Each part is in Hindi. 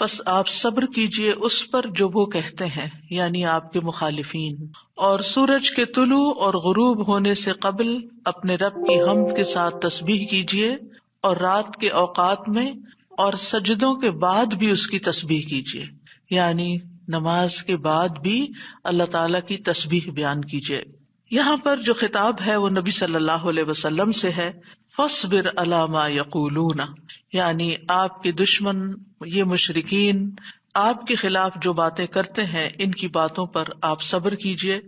बस आप सब्र कीजिए उस पर जो वो कहते हैं यानी आपके मुखालिफिन और सूरज के तुलु और गुरूब होने से कबल अपने रब की हमद के साथ तस्बीह कीजिए और रात के औकात में और सजदों के बाद भी उसकी तस्बीह कीजिए यानी नमाज के बाद भी अल्लाह ताला की तस्बीह बयान कीजिए यहाँ पर जो खिताब है वो नबी सल्लल्लाहु अलैहि वसल्लम से है फसबिर अलामा यकूलूना यानी आपके दुश्मन ये मुशरकिन आपके खिलाफ जो बातें करते हैं इनकी बातों पर आप सब्र कीजिए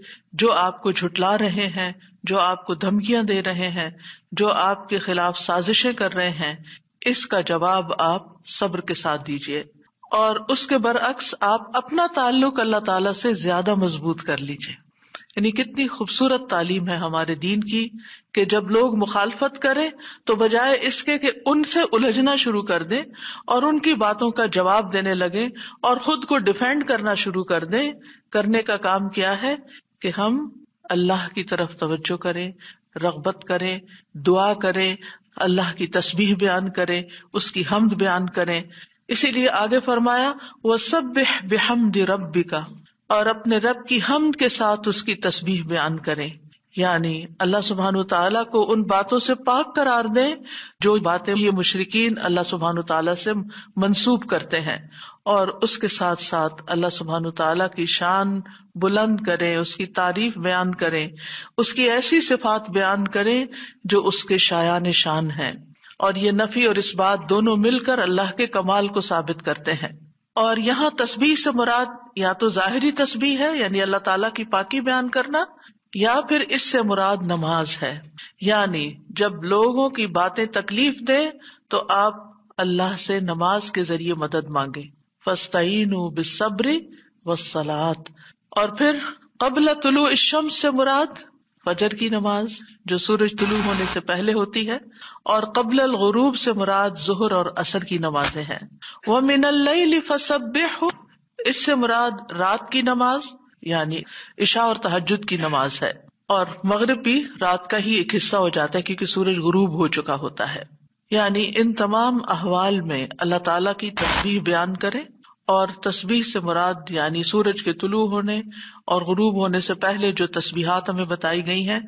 जो आपको झुटला रहे हैं जो आपको धमकियां दे रहे हैं जो आपके खिलाफ साजिशें कर रहे हैं इसका जवाब आप सब्र के साथ दीजिए और उसके बरअक्स आप अपना ताल्लुक अल्लाह ताला से ज्यादा मजबूत कर लीजिए यानी कितनी खूबसूरत तालीम है हमारे दीन की कि जब लोग मुखालफत करें तो बजाय इसके कि उनसे उलझना शुरू कर दें और उनकी बातों का जवाब देने लगे और खुद को डिफेंड करना शुरू कर दें करने का काम क्या है कि हम अल्लाह की तरफ तवज्जो करें रगबत करें दुआ करें अल्लाह की तस्बीह बयान करें उसकी हमद बयान करें इसीलिए आगे फरमाया वह सब बेहम रब्बी का और अपने रब की हम के साथ उसकी तस्बीह बयान करें यानी अल्लाह सुबहान तला को उन बातों से पाक करार दे जो बातें ये मुशरकिन अल्लाह सुबहान तला से मनसूब करते हैं और उसके साथ साथ अल्लाह सुबहान तला की शान बुलंद करे उसकी तारीफ बयान करे उसकी ऐसी सिफात बयान करे जो उसके शायान शान है और ये नफी और इस बात दोनों मिलकर अल्लाह के कमाल को साबित करते हैं और यहाँ तस्बीह से मुराद या तो जाहरी तस्बी है यानी अल्लाह तला की पाकि बयान करना या फिर इससे मुराद नमाज है यानी जब लोगों की बातें तकलीफ दे तो आप अल्लाह से नमाज के जरिए मदद मांगे फस्तीन बेसब्री व सलात और फिर कबल तुलु शम से मुराद फजर की नमाज जो सूरज तुलू होने से पहले होती है और कबल गुरूब से मुराद जहर और असर की नमाजे है वह मिनल फसब इससे मुराद रात की नमाज यानी इशा और तहजद की नमाज है और मगरब भी रात का ही एक हिस्सा हो जाता है क्योंकि सूरज गुरूब हो चुका होता है यानी इन तमाम अहवाल में अल्लाह तला की तस्वीर बयान करे और तस्वीर से मुराद यानी सूरज के तुलू होने और गुरूब होने से पहले जो तस्बीहात हमें बताई गई है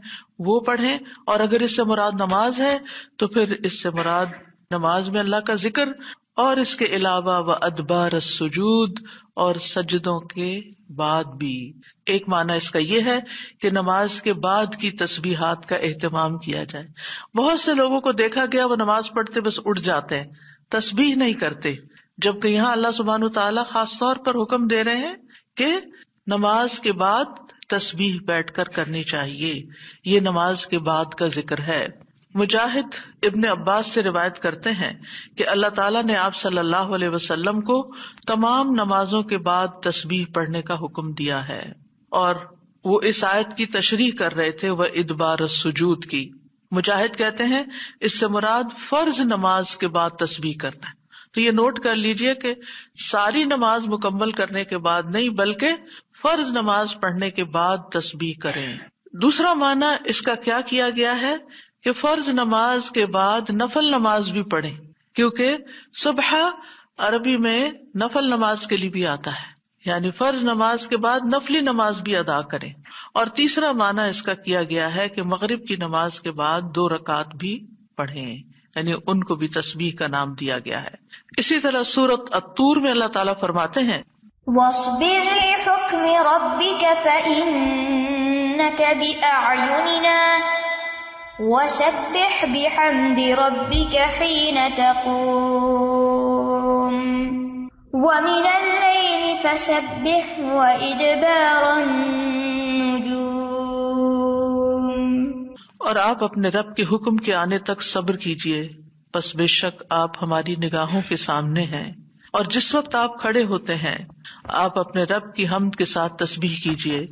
वो पढ़े और अगर इससे मुराद नमाज है तो फिर इससे मुराद नमाज में अल्लाह का जिक्र और इसके अलावा व अदबार सजूद और सजदों के बाद भी एक माना इसका यह है कि नमाज के बाद की तस्बीहात का एहतमाम किया जाए बहुत से लोगों को देखा गया वो नमाज पढ़ते बस उठ जाते हैं तस्बीह नहीं करते जबकि यहाँ अल्लाह सुबहान तला खास तौर पर हुक्म दे रहे हैं कि नमाज के बाद तस्बीह बैठकर करनी चाहिए ये नमाज के बाद का जिक्र है मुजाहिद इब्न अब्बास से रिवायत करते हैं कि अल्लाह ताला ने आप सल्लल्लाहु अलैहि वसल्लम को तमाम नमाजों के बाद तस्बीह पढ़ने का हुक्म दिया है और वो इस आयत की तशरीह कर रहे थे वह इदबार सुजूद की मुजाहिद कहते हैं इससे मुराद फर्ज नमाज के बाद तस्बीह करना है तो ये नोट कर लीजिए कि सारी नमाज मुकम्मल करने के बाद नहीं बल्कि फर्ज नमाज पढ़ने के बाद तस्बीह करें दूसरा माना इसका क्या किया गया है कि फर्ज नमाज के बाद नफल नमाज भी पढ़े क्योंकि सुबह अरबी में नफल नमाज के लिए भी आता है यानी फर्ज नमाज के बाद नफली नमाज भी अदा करे और तीसरा माना इसका किया गया है कि मगरिब की नमाज के बाद दो रकात भी पढ़े यानी उनको भी तस्बीह का नाम दिया गया है इसी तरह सूरत अतूर में अल्लाह ताला फरमाते हैं وسبح بحمد ربك حين تقوم ومن الليل فسبح وإدبار النجوم और आप अपने रब के हुक्म के आने तक सब्र कीजिए बस बेशक आप हमारी निगाहों के सामने हैं और जिस वक्त आप खड़े होते हैं आप अपने रब की हमद के साथ तस्बीह कीजिए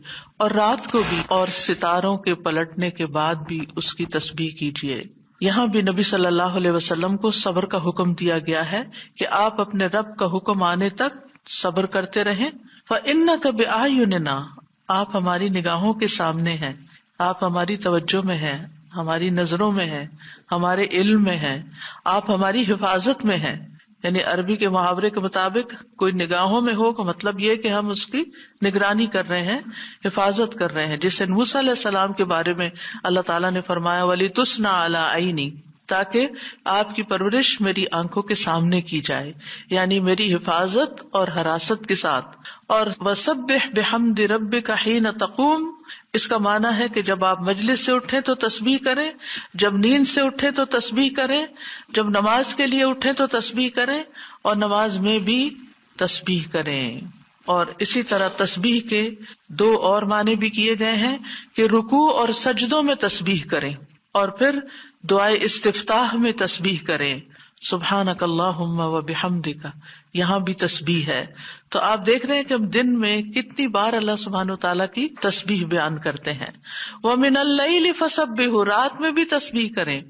और रात को भी और सितारों के पलटने के बाद भी उसकी तस्बीह कीजिए यहाँ भी नबी सल्लल्लाहु अलैहि वसल्लम को सबर का हुक्म दिया गया है कि आप अपने रब का हुक्म आने तक सबर करते रहें व इन्ना कब आयुनना आप हमारी निगाहों के सामने है आप हमारी तवज्जो में है हमारी नजरों में है हमारे इल्म में है आप हमारी हिफाजत में है यानी अरबी के मुहावरे के मुताबिक कोई निगाहों में हो का मतलब ये कि हम उसकी निगरानी कर रहे हैं हिफाजत कर रहे हैं जिससे मूसा सलाम के बारे में अल्लाह ताला ने फरमाया वाली तुस्ना आला आईनी ताकि आपकी परवरिश मेरी आंखों के सामने की जाए यानी मेरी हिफाजत और हरासत के साथ और वसब बेहमद रब का ही न तकूम इसका माना है कि जब आप मजलिस से उठे तो तस्बीह करें जब नींद से उठे तो तस्बीह करें जब नमाज के लिए उठे तो तस्बीह करें और नमाज में भी तस्बीह करें और इसी तरह तस्बीह के दो और माने भी किए गए हैं कि रुकू और सजदों में तस्बीह करें और फिर दुआए इस्तफ्ताह में तस्बीह करें सुबह अल्लाह व बिहमदिका यहाँ भी तस्बी है तो आप देख रहे हैं कि हम दिन में कितनी बार अल्लाह सुबहान तला की तस्बी बयान करते हैं वह मिनल्लई फसब बेहू रात में भी तस्बी करें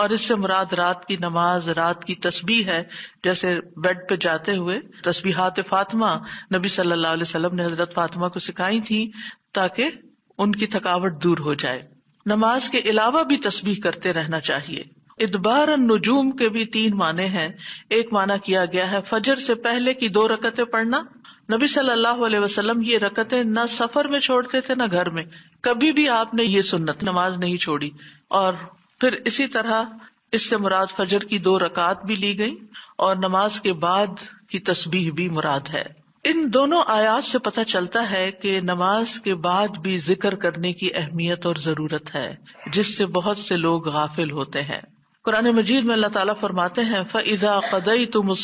और इससे मुराद रात की नमाज रात की तस्बी है जैसे बेड पे जाते हुए तस्बीहात फातिमा नबी सल्लल्लाहु अलैहि वसल्लम ने हजरत फातिमा को सिखाई थी ताकि उनकी थकावट दूर हो जाए नमाज के अलावा भी तस्बी करते रहना चाहिए इतबार नजूम के भी तीन माने हैं एक माना किया गया है फजर से पहले की दो रकतें पढ़ना नबी सल्लल्लाहु अलैहि वसल्लम ये रकतें ना सफर में छोड़ते थे ना घर में कभी भी आपने ये सुन्नत नमाज नहीं छोड़ी और फिर इसी तरह इससे मुराद फजर की दो रकात भी ली गई और नमाज के बाद की तस्बीह भी मुराद है इन दोनों आयात से पता चलता है कि नमाज के बाद भी जिक्र करने की अहमियत और जरूरत है जिससे बहुत से लोग गाफिल होते हैं कुरान मजीद में अल्लाह ताला फरमाते हैं फ़ैज़ा कदई तुम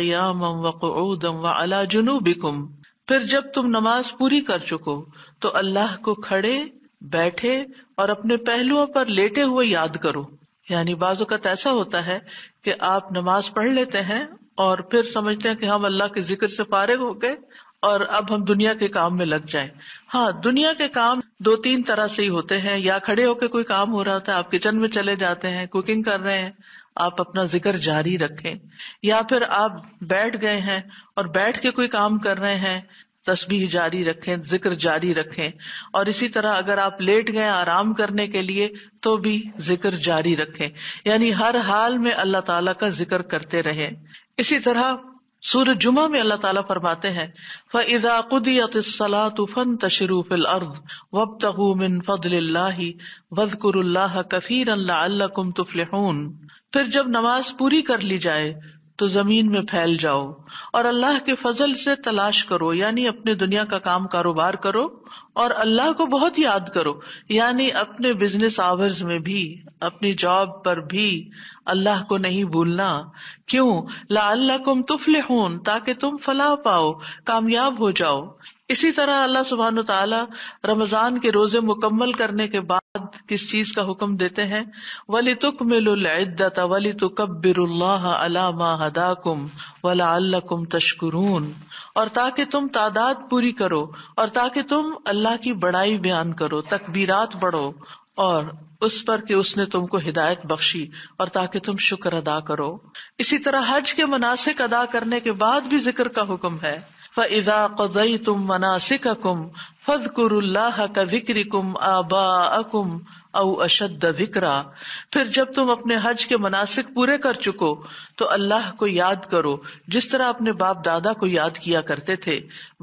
क़ियाम वक़म व अला जुनूबिकुम फिर जब तुम नमाज पूरी कर चुको तो अल्लाह को खड़े बैठे और अपने पहलुओं पर लेटे हुए याद करो यानी बाजुकत ऐसा होता है कि आप नमाज पढ़ लेते हैं और फिर समझते हैं कि हम अल्लाह के जिक्र से फारिग हो गए और अब हम दुनिया के काम में लग जाएं हाँ दुनिया के काम दो तीन तरह से ही होते हैं या खड़े होकर कोई काम हो रहा होता है आप किचन में चले जाते हैं कुकिंग कर रहे हैं आप अपना जिक्र जारी रखें या फिर आप बैठ गए हैं और बैठ के कोई काम कर रहे हैं तस्बीह जारी रखें जिक्र जारी रखें और इसी तरह अगर आप लेट गए आराम करने के लिए तो भी जिक्र जारी रखें यानी हर हाल में अल्लाह ताला का जिक्र करते रहें इसी तरह सूर्य जुमा में अल्लाह ताला फरमाते हैं फ़इज़ा कुदियत सलातु फंतशिरु फिल अर्द वब्तगू मिन फदलिल्लाहि वज़कुरुल्लाह कसीरन लअल्लकुम तुफ्लिहून फिर जब नमाज पूरी कर ली जाए तो जमीन में फैल जाओ और अल्लाह के फजल से तलाश करो यानी अपने दुनिया का काम कारोबार करो और अल्लाह को बहुत याद करो यानी अपने बिजनेस आवर्स में भी अपनी जॉब पर भी अल्लाह को नहीं भूलना क्यों ला अल्लाह कुम तुफले ताकि तुम फला पाओ कामयाब हो जाओ इसी तरह अल्लाह सुबहान तला रमजान के रोजे मुकम्मल करने के बाद किस चीज का हुक्म देते हैं वली तुक मिलत वली तुकबिरदाकुम वलाकुम तशकरून और ताकि तुम तादाद पूरी करो और ताकि तुम अल्लाह की बड़ाई बयान करो तकबीरात बढ़ो और उस पर कि उसने तुमको हिदायत बख्शी और ताकि तुम शुक्र अदा करो इसी तरह हज के मनासिक अदा करने के बाद भी जिक्र का हुक्म है फजा तुम मनासिक कुम फजकुरुल्लाह का विक्री कुम आबा अकुम औ अशद विकरा फिर जब तुम अपने हज के मनासिक पूरे कर चुको तो अल्लाह को याद करो जिस तरह अपने बाप दादा को याद किया करते थे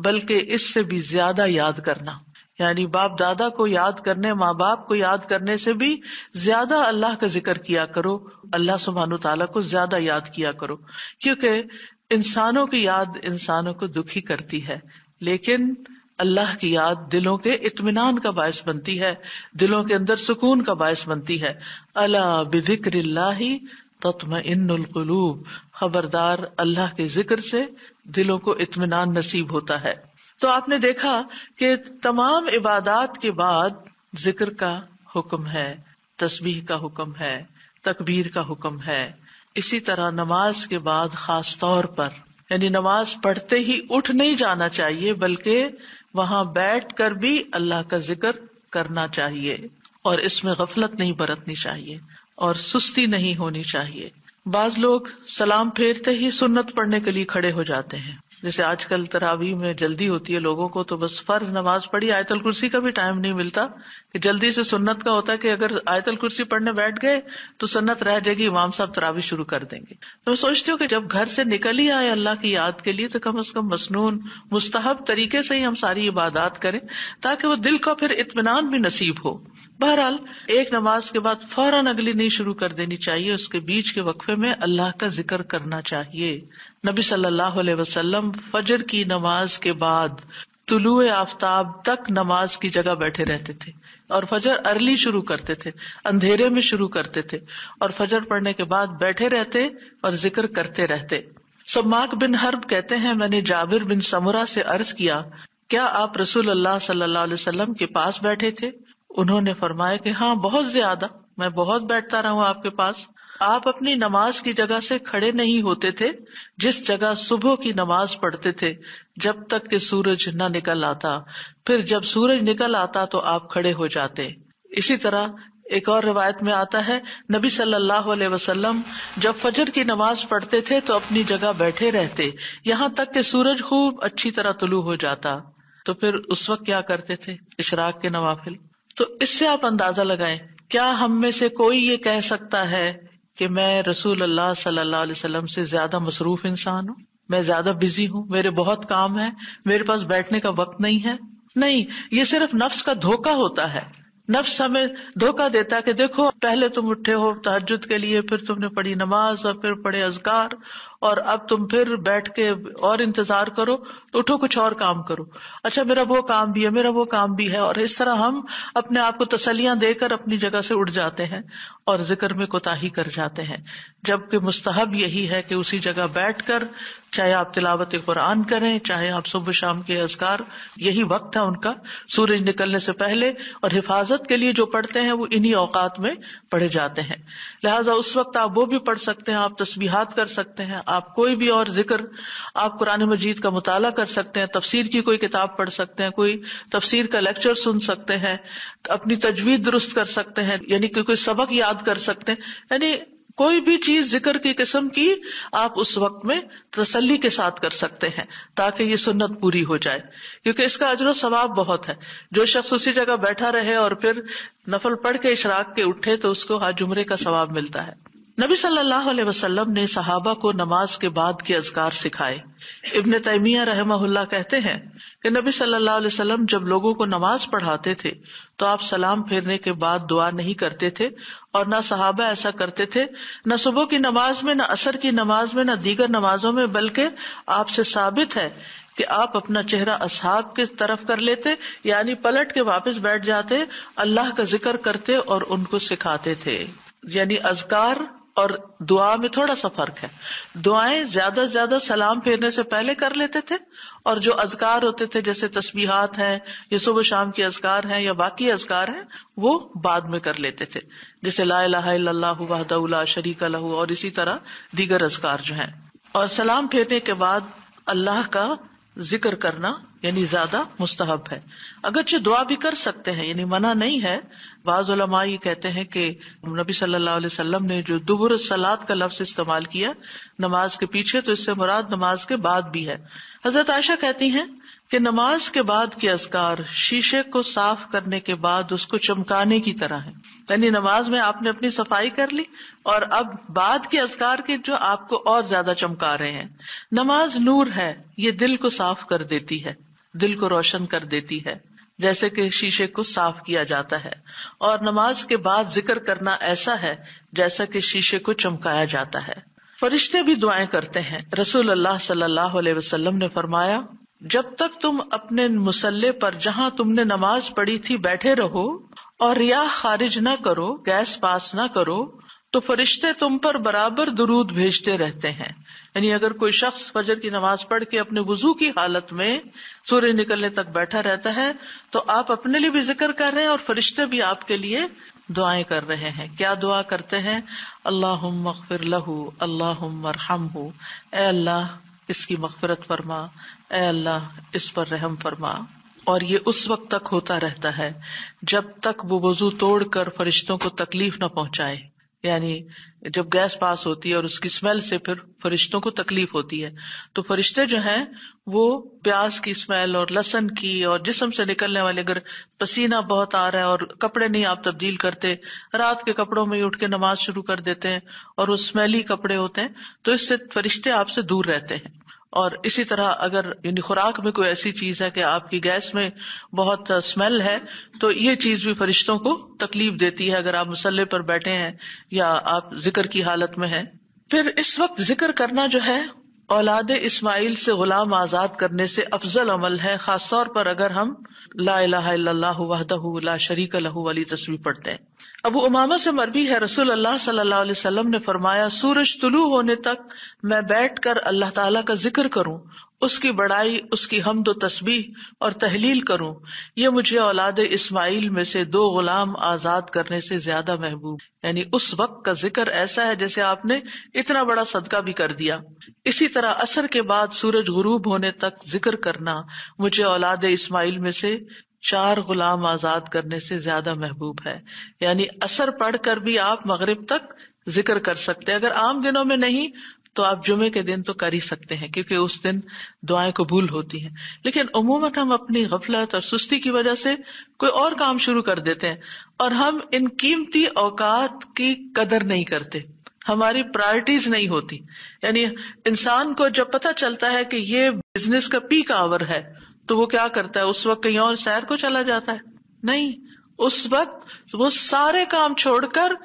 बल्कि इससे भी ज्यादा याद करना यानी बाप दादा को याद करने माँ बाप को याद करने से भी ज्यादा अल्लाह का जिक्र किया करो अल्लाह सुबहान तला को ज्यादा याद किया करो क्योंकि इंसानों की याद इंसानों को दुखी करती है लेकिन अल्लाह की याद दिलों के इत्मीनान का बायस बनती है दिलों के अंदर सुकून का बायस बनती है अला बिक्र तत्मकलूब खबरदार अल्लाह के जिक्र से दिलों को इत्मीनान नसीब होता है तो आपने देखा कि तमाम इबादात के बाद जिक्र का हुक्म है तस्बीह का हुक्म है तकबीर का हुक्म है इसी तरह नमाज के बाद खास तौर पर यानी नमाज पढ़ते ही उठ नहीं जाना चाहिए बल्कि वहां बैठ कर भी अल्लाह का जिक्र करना चाहिए और इसमें गफलत नहीं बरतनी चाहिए और सुस्ती नहीं होनी चाहिए बाज लोग सलाम फेरते ही सुन्नत पढ़ने के लिए खड़े हो जाते हैं जैसे आजकल तरावी में जल्दी होती है लोगों को तो बस फर्ज नमाज पढ़ी आयतल कुर्सी का भी टाइम नहीं मिलता कि जल्दी से सुन्नत का होता है कि अगर आयतल कुर्सी पढ़ने बैठ गए तो सुन्नत रह जाएगी इमाम साहब तरावी शुरू कर देंगे तो मैं सोचती हूँ कि जब घर से निकल ही आए अल्लाह की याद के लिए तो कम अज कम मसनून मुस्तहब तरीके से ही हम सारी इबादत करें ताकि वो दिल का फिर इतमान भी नसीब हो बहरहाल एक नमाज के बाद फौरन अगली नहीं शुरू कर देनी चाहिए उसके बीच के वक्फे में अल्लाह का जिक्र करना चाहिए नबी सल्लल्लाहु अलैहि वसल्लम फजर की नमाज के बाद तुलु आफ्ताब तक नमाज की जगह बैठे रहते थे और फजर अर्ली शुरू करते थे अंधेरे में शुरू करते थे और फजर पढ़ने के बाद बैठे रहते और जिक्र करते रहते सम्माक बिन हर्ब कहते हैं मैंने जाबिर बिन समरा से अर्ज किया क्या आप रसूल अल्लाह सल्लल्लाहु अलैहि वसल्लम के पास बैठे थे उन्होंने फरमाया कि हाँ बहुत ज्यादा मैं बहुत बैठता रहा हूँ आपके पास आप अपनी नमाज की जगह से खड़े नहीं होते थे जिस जगह सुबह की नमाज पढ़ते थे जब तक कि सूरज न निकल आता फिर जब सूरज निकल आता तो आप खड़े हो जाते इसी तरह एक और रिवायत में आता है नबी सल्लल्लाहु अलैहि वसल्लम जब फजर की नमाज पढ़ते थे तो अपनी जगह बैठे रहते यहाँ तक के सूरज खूब अच्छी तरह तुलू हो जाता तो फिर उस वक्त क्या करते थे इशराक के नवाफिल तो इससे आप अंदाजा लगाए क्या हम में से कोई ये कह सकता है कि मैं रसूल अल्लाह सल्लल्लाहु अलैहि वसल्लम से ज्यादा मसरूफ इंसान हूँ मैं ज्यादा बिजी हूँ मेरे बहुत काम है मेरे पास बैठने का वक्त नहीं है नहीं ये सिर्फ नफ्स का धोखा होता है नफ्स हमें धोखा देता है कि देखो पहले तुम उठे हो तहजद के लिए फिर तुमने पढ़ी नमाज और फिर पढ़े अजगार और अब तुम फिर बैठ के और इंतजार करो तो उठो कुछ और काम करो अच्छा मेरा वो काम भी है मेरा वो काम भी है और इस तरह हम अपने आप को तसलियां देकर अपनी जगह से उठ जाते हैं और जिक्र में कोताही कर जाते हैं जबकि मुस्तहब यही है कि उसी जगह बैठ कर चाहे आप तिलावत कुरान करें चाहे आप सुबह शाम के असकार यही वक्त है उनका सूरज निकलने से पहले और हिफाजत के लिए जो पढ़ते हैं वो इन्हीं औकात में पढ़े जाते हैं लिहाजा उस वक्त आप वो भी पढ़ सकते हैं आप तस्बीहात कर सकते हैं आप कोई भी और जिक्र आप कुरान मजीद का मुताला कर सकते हैं तफसीर की कोई किताब पढ़ सकते हैं कोई तफसीर का लेक्चर सुन सकते हैं अपनी तजवीज दुरुस्त कर सकते हैं यानी कि कोई सबक याद कर सकते हैं यानी कोई भी चीज जिक्र की किस्म की आप उस वक्त में तसली के साथ कर सकते हैं ताकि ये सुन्नत पूरी हो जाए क्योंकि इसका अजर सवाब बहुत है जो शख्स उसी जगह बैठा रहे और फिर नफल पढ़ के इशराक के उठे तो उसको हाथ जुमरे का स्वाब मिलता है नबी सल्लल्लाहु अलैहि वसल्लम ने सहाबा को नमाज के बाद के अजकार सिखाए इब्न तैमिया रहमहुल्ला कहते हैं कि नबी सल्लल्लाहु अलैहि वसल्लम जब लोगों को नमाज पढ़ाते थे तो आप सलाम फेरने के बाद दुआ नहीं करते थे और न सहाबा ऐसा करते थे न सुबह की नमाज में न असर की नमाज में न दीगर नमाजों में बल्कि आपसे साबित है कि आप अपना चेहरा असहाब की तरफ कर लेते यानी पलट के वापस बैठ जाते अल्लाह का जिक्र करते और उनको सिखाते थे यानी अजगार और दुआ में थोड़ा सा फर्क है दुआएं ज्यादा से ज्यादा सलाम फेरने से पहले कर लेते थे और जो अजकार होते थे जैसे तस्बीहात हैं या सुबह शाम के अजकार हैं या बाकी अजकार हैं वो बाद में कर लेते थे जैसे ला लाला शरीक लहू और इसी तरह दीगर अजकार जो है और सलाम फेरने के बाद अल्लाह का जिक्र करना यानी ज्यादा मुस्तहब है अगरचे दुआ भी कर सकते हैं यानी मना नहीं है बाज उलमा ये कहते हैं कि नबी सल्लल्लाहु अलैहि वसल्लम ने जो दुबर सलात का लफ्ज इस्तेमाल किया नमाज के पीछे तो इससे मुराद नमाज के बाद भी है हजरत आयशा कहती हैं कि नमाज के बाद के असकार शीशे को साफ करने के बाद उसको चमकाने की तरह है यानी नमाज में आपने अपनी सफाई कर ली और अब बाद के असकार के जो आपको और ज्यादा चमका रहे हैं नमाज नूर है ये दिल को साफ कर देती है दिल को रोशन कर देती है जैसे कि शीशे को साफ किया जाता है और नमाज के बाद जिक्र करना ऐसा है जैसा कि शीशे को चमकाया जाता है फरिश्ते भी दुआएं करते हैं रसूल अल्लाह सल्लल्लाहु अलैहि ने फरमाया जब तक तुम अपने मुसल्ले पर जहाँ तुमने नमाज पढ़ी थी बैठे रहो और रिया खारिज न करो गैस पास न करो तो फरिश्ते तुम पर बराबर दुरूद भेजते रहते हैं यानी अगर कोई शख्स फजर की नमाज पढ़ के अपने वजू की हालत में सूर्य निकलने तक बैठा रहता है तो आप अपने लिए भी जिक्र कर रहे हैं और फरिश्ते भी आपके लिए दुआएं कर रहे हैं क्या दुआ करते हैं अल्लाह मकफिर लहू अल्लाह मरहम अल्लाह इसकी मगफरत फरमा ए अल्लाह इस पर रहम फरमा और ये उस वक्त तक होता रहता है जब तक वो वजू तोड़कर फरिश्तों को तकलीफ न पहुंचाए यानी जब गैस पास होती है और उसकी स्मेल से फिर फरिश्तों को तकलीफ होती है तो फरिश्ते जो हैं वो प्याज की स्मेल और लहसन की और जिसम से निकलने वाले अगर पसीना बहुत आ रहा है और कपड़े नहीं आप तब्दील करते रात के कपड़ों में ही उठ के नमाज शुरू कर देते हैं और वो स्मेली कपड़े होते हैं तो इससे फरिश्ते आपसे दूर रहते हैं और इसी तरह अगर यानी खुराक में कोई ऐसी चीज है कि आपकी गैस में बहुत स्मेल है तो ये चीज भी फरिश्तों को तकलीफ देती है अगर आप मसल्ले पर बैठे हैं या आप जिक्र की हालत में हैं फिर इस वक्त जिक्र करना जो है औलाद इस्माइल से गुलाम आजाद करने से अफजल अमल है खासतौर पर अगर हम ला ला शरीक लहू वाली तस्वीर पढ़ते हैं अबू उमामा से मरबी है रसूल अल्लाह सल्लल्लाहु अलैहि वसल्लम ने फरमाया सूरज तुलू होने तक मैं बैठ कर अल्लाह ताला का जिक्र करूं उसकी बड़ाई उसकी हमदो तस्बीह और तहलील करूं ये मुझे औलाद इस्माइल में से दो गुलाम आजाद करने से ज्यादा महबूब यानी उस वक्त का जिक्र ऐसा है जैसे आपने इतना बड़ा सदका भी कर दिया इसी तरह असर के बाद सूरज गुरूब होने तक जिक्र करना मुझे औलाद इस्माइल में से चार गुलाम आजाद करने से ज्यादा महबूब है यानी असर कर भी आप मगरब तक जिक्र कर सकते हैं अगर आम दिनों में नहीं तो आप जुमे के दिन तो कर ही सकते हैं क्योंकि उस दिन दुआएं कबूल होती हैं लेकिन उमूमन हम अपनी गफलत और सुस्ती की वजह से कोई और काम शुरू कर देते हैं और हम इन कीमती औकात की कदर नहीं करते हमारी प्रायोरिटीज नहीं होती यानी इंसान को जब पता चलता है कि ये बिजनेस का पीक आवर है तो वो क्या करता है उस वक्त कहीं और शहर को चला जाता है नहीं उस वक्त वो सारे काम छोड़कर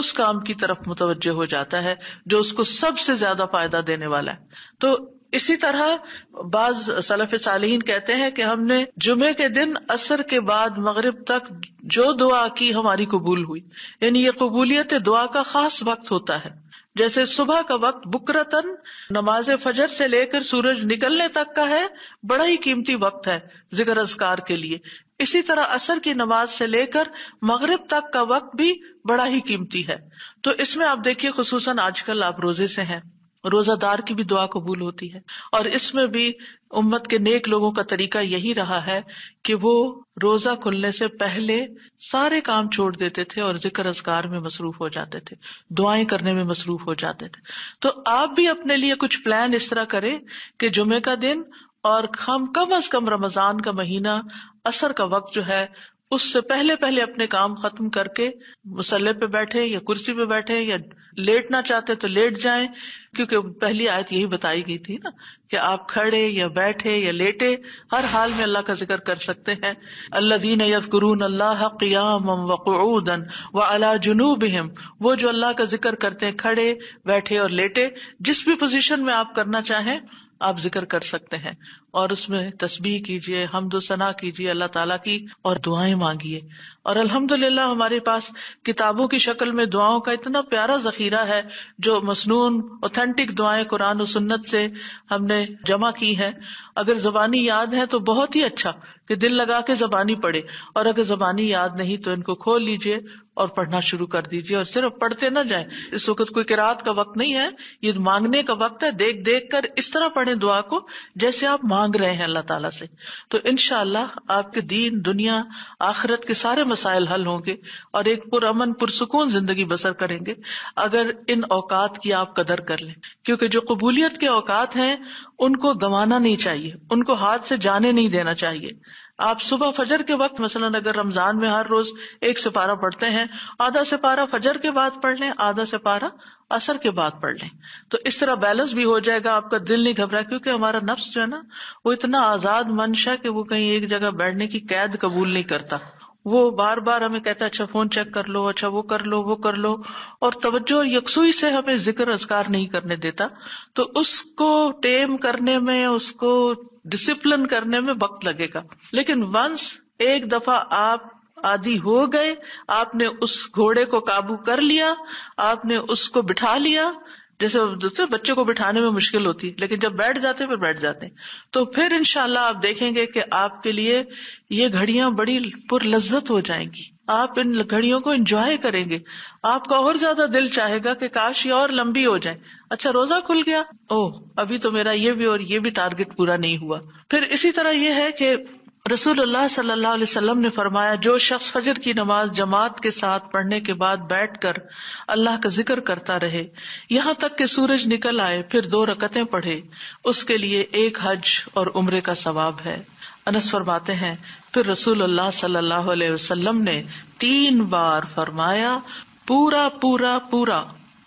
उस काम की तरफ मुतवजह हो जाता है जो उसको सबसे ज्यादा फायदा देने वाला है तो इसी तरह बाज सलफ सालहीन कहते हैं कि हमने जुमे के दिन असर के बाद मगरब तक जो दुआ की हमारी कबूल हुई यानी ये कबूलियत दुआ का खास वक्त होता है जैसे सुबह का वक्त बुकरतन नमाज फजर से लेकर सूरज निकलने तक का है बड़ा ही कीमती वक्त है जिक्र अजकार के लिए इसी तरह असर की नमाज से लेकर मगरब तक का वक्त भी बड़ा ही कीमती है तो इसमें आप देखिए खसूस आजकल आप रोजे से हैं रोजादार की भी दुआ कबूल होती है और इसमें भी उम्मत के नेक लोगों का तरीका यही रहा है कि वो रोजा खुलने से पहले सारे काम छोड़ देते थे और जिक्र असगार में मसरूफ हो जाते थे दुआएं करने में मसरूफ हो जाते थे तो आप भी अपने लिए कुछ प्लान इस तरह करें कि जुमे का दिन और हम कम अज कम रमजान का महीना असर का वक्त जो है उससे पहले पहले अपने काम खत्म करके मुसल्ले पे बैठे या कुर्सी पे बैठे या लेटना चाहते तो लेट जाएं क्योंकि पहली आयत यही बताई गई थी ना कि आप खड़े या बैठे या लेटे हर हाल में अल्लाह का जिक्र कर सकते हैं अल्लाह दीन यफगरून अल्लाह क्याम वक़न व अला जुनूब वो जो अल्लाह का जिक्र करते हैं खड़े बैठे और लेटे जिस भी पोजिशन में आप करना चाहें आप जिक्र कर सकते हैं और उसमें तस्बी कीजिए हमद सना कीजिए अल्लाह तला की और दुआएं मांगिए और अल्हम्दुलिल्लाह हमारे पास किताबों की शक्ल में दुआओं का इतना प्यारा जखीरा है जो मसनून ऑथेंटिक दुआएं कुरान और सुन्नत से हमने जमा की है अगर जबानी याद है तो बहुत ही अच्छा कि दिल लगा के जबानी पढ़े और अगर जबानी याद नहीं तो इनको खोल लीजिए और पढ़ना शुरू कर दीजिए और सिर्फ पढ़ते ना जाए इस वक्त कोई किरात का वक्त नहीं है ये मांगने का वक्त है देख देख कर इस तरह पढ़े दुआ को जैसे आप मांग रहे हैं अल्लाह ताला से तो इनशाला आपके दीन दुनिया आखिरत के सारे मसाइल हल होंगे और एक पुरअमन पुरसकून जिंदगी बसर करेंगे अगर इन औकात की आप कदर कर लें क्योंकि जो कबूलियत के औकात है उनको गंवाना नहीं चाहिए उनको हाथ से जाने नहीं देना चाहिए आप सुबह फजर के वक्त मसलन अगर रमजान में हर रोज एक सिपारा पढ़ते हैं आधा सिपारा फजर के बाद पढ़ लें आधा से पारा असर के बाद पढ़ लें तो इस तरह बैलेंस भी हो जाएगा आपका दिल नहीं घबरा क्योंकि हमारा नफ्स जो है ना वो इतना आजाद मंशा कि वो कहीं एक जगह बैठने की कैद कबूल नहीं करता वो बार बार हमें कहता है अच्छा फोन चेक कर लो अच्छा वो कर लो वो कर लो और तवज्जो और यकसुई से हमें जिक्र अजगार नहीं करने देता तो उसको टेम करने में उसको डिसिप्लिन करने में वक्त लगेगा लेकिन वंस एक दफा आप आदि हो गए आपने उस घोड़े को काबू कर लिया आपने उसको बिठा लिया जैसे तो बच्चे को बिठाने में मुश्किल होती है लेकिन जब बैठ जाते फिर बैठ जाते हैं तो फिर इनशाला आप देखेंगे कि आपके लिए ये घड़ियां बड़ी पुरलज्जत हो जाएंगी आप इन घड़ियों को एंजॉय करेंगे आपका और ज्यादा दिल चाहेगा कि काश ये और लंबी हो जाए अच्छा रोजा खुल गया ओह अभी तो मेरा ये भी और ये भी टारगेट पूरा नहीं हुआ फिर इसी तरह ये है कि रसूलुल्लाह सल्लल्लाहु अलैहि वसल्लम ने फरमाया जो शख्स फजर की नमाज जमात के साथ पढ़ने के बाद बैठकर अल्लाह का जिक्र करता रहे यहाँ तक कि सूरज निकल आए फिर दो रकतें पढ़े उसके लिए एक हज और उम्र का सवाब है अनस फरमाते हैं फिर रसूल अल्लाह सल्लल्लाहु अलैहि वसल्लम ने तीन बार फरमाया पूरा पूरा पूरा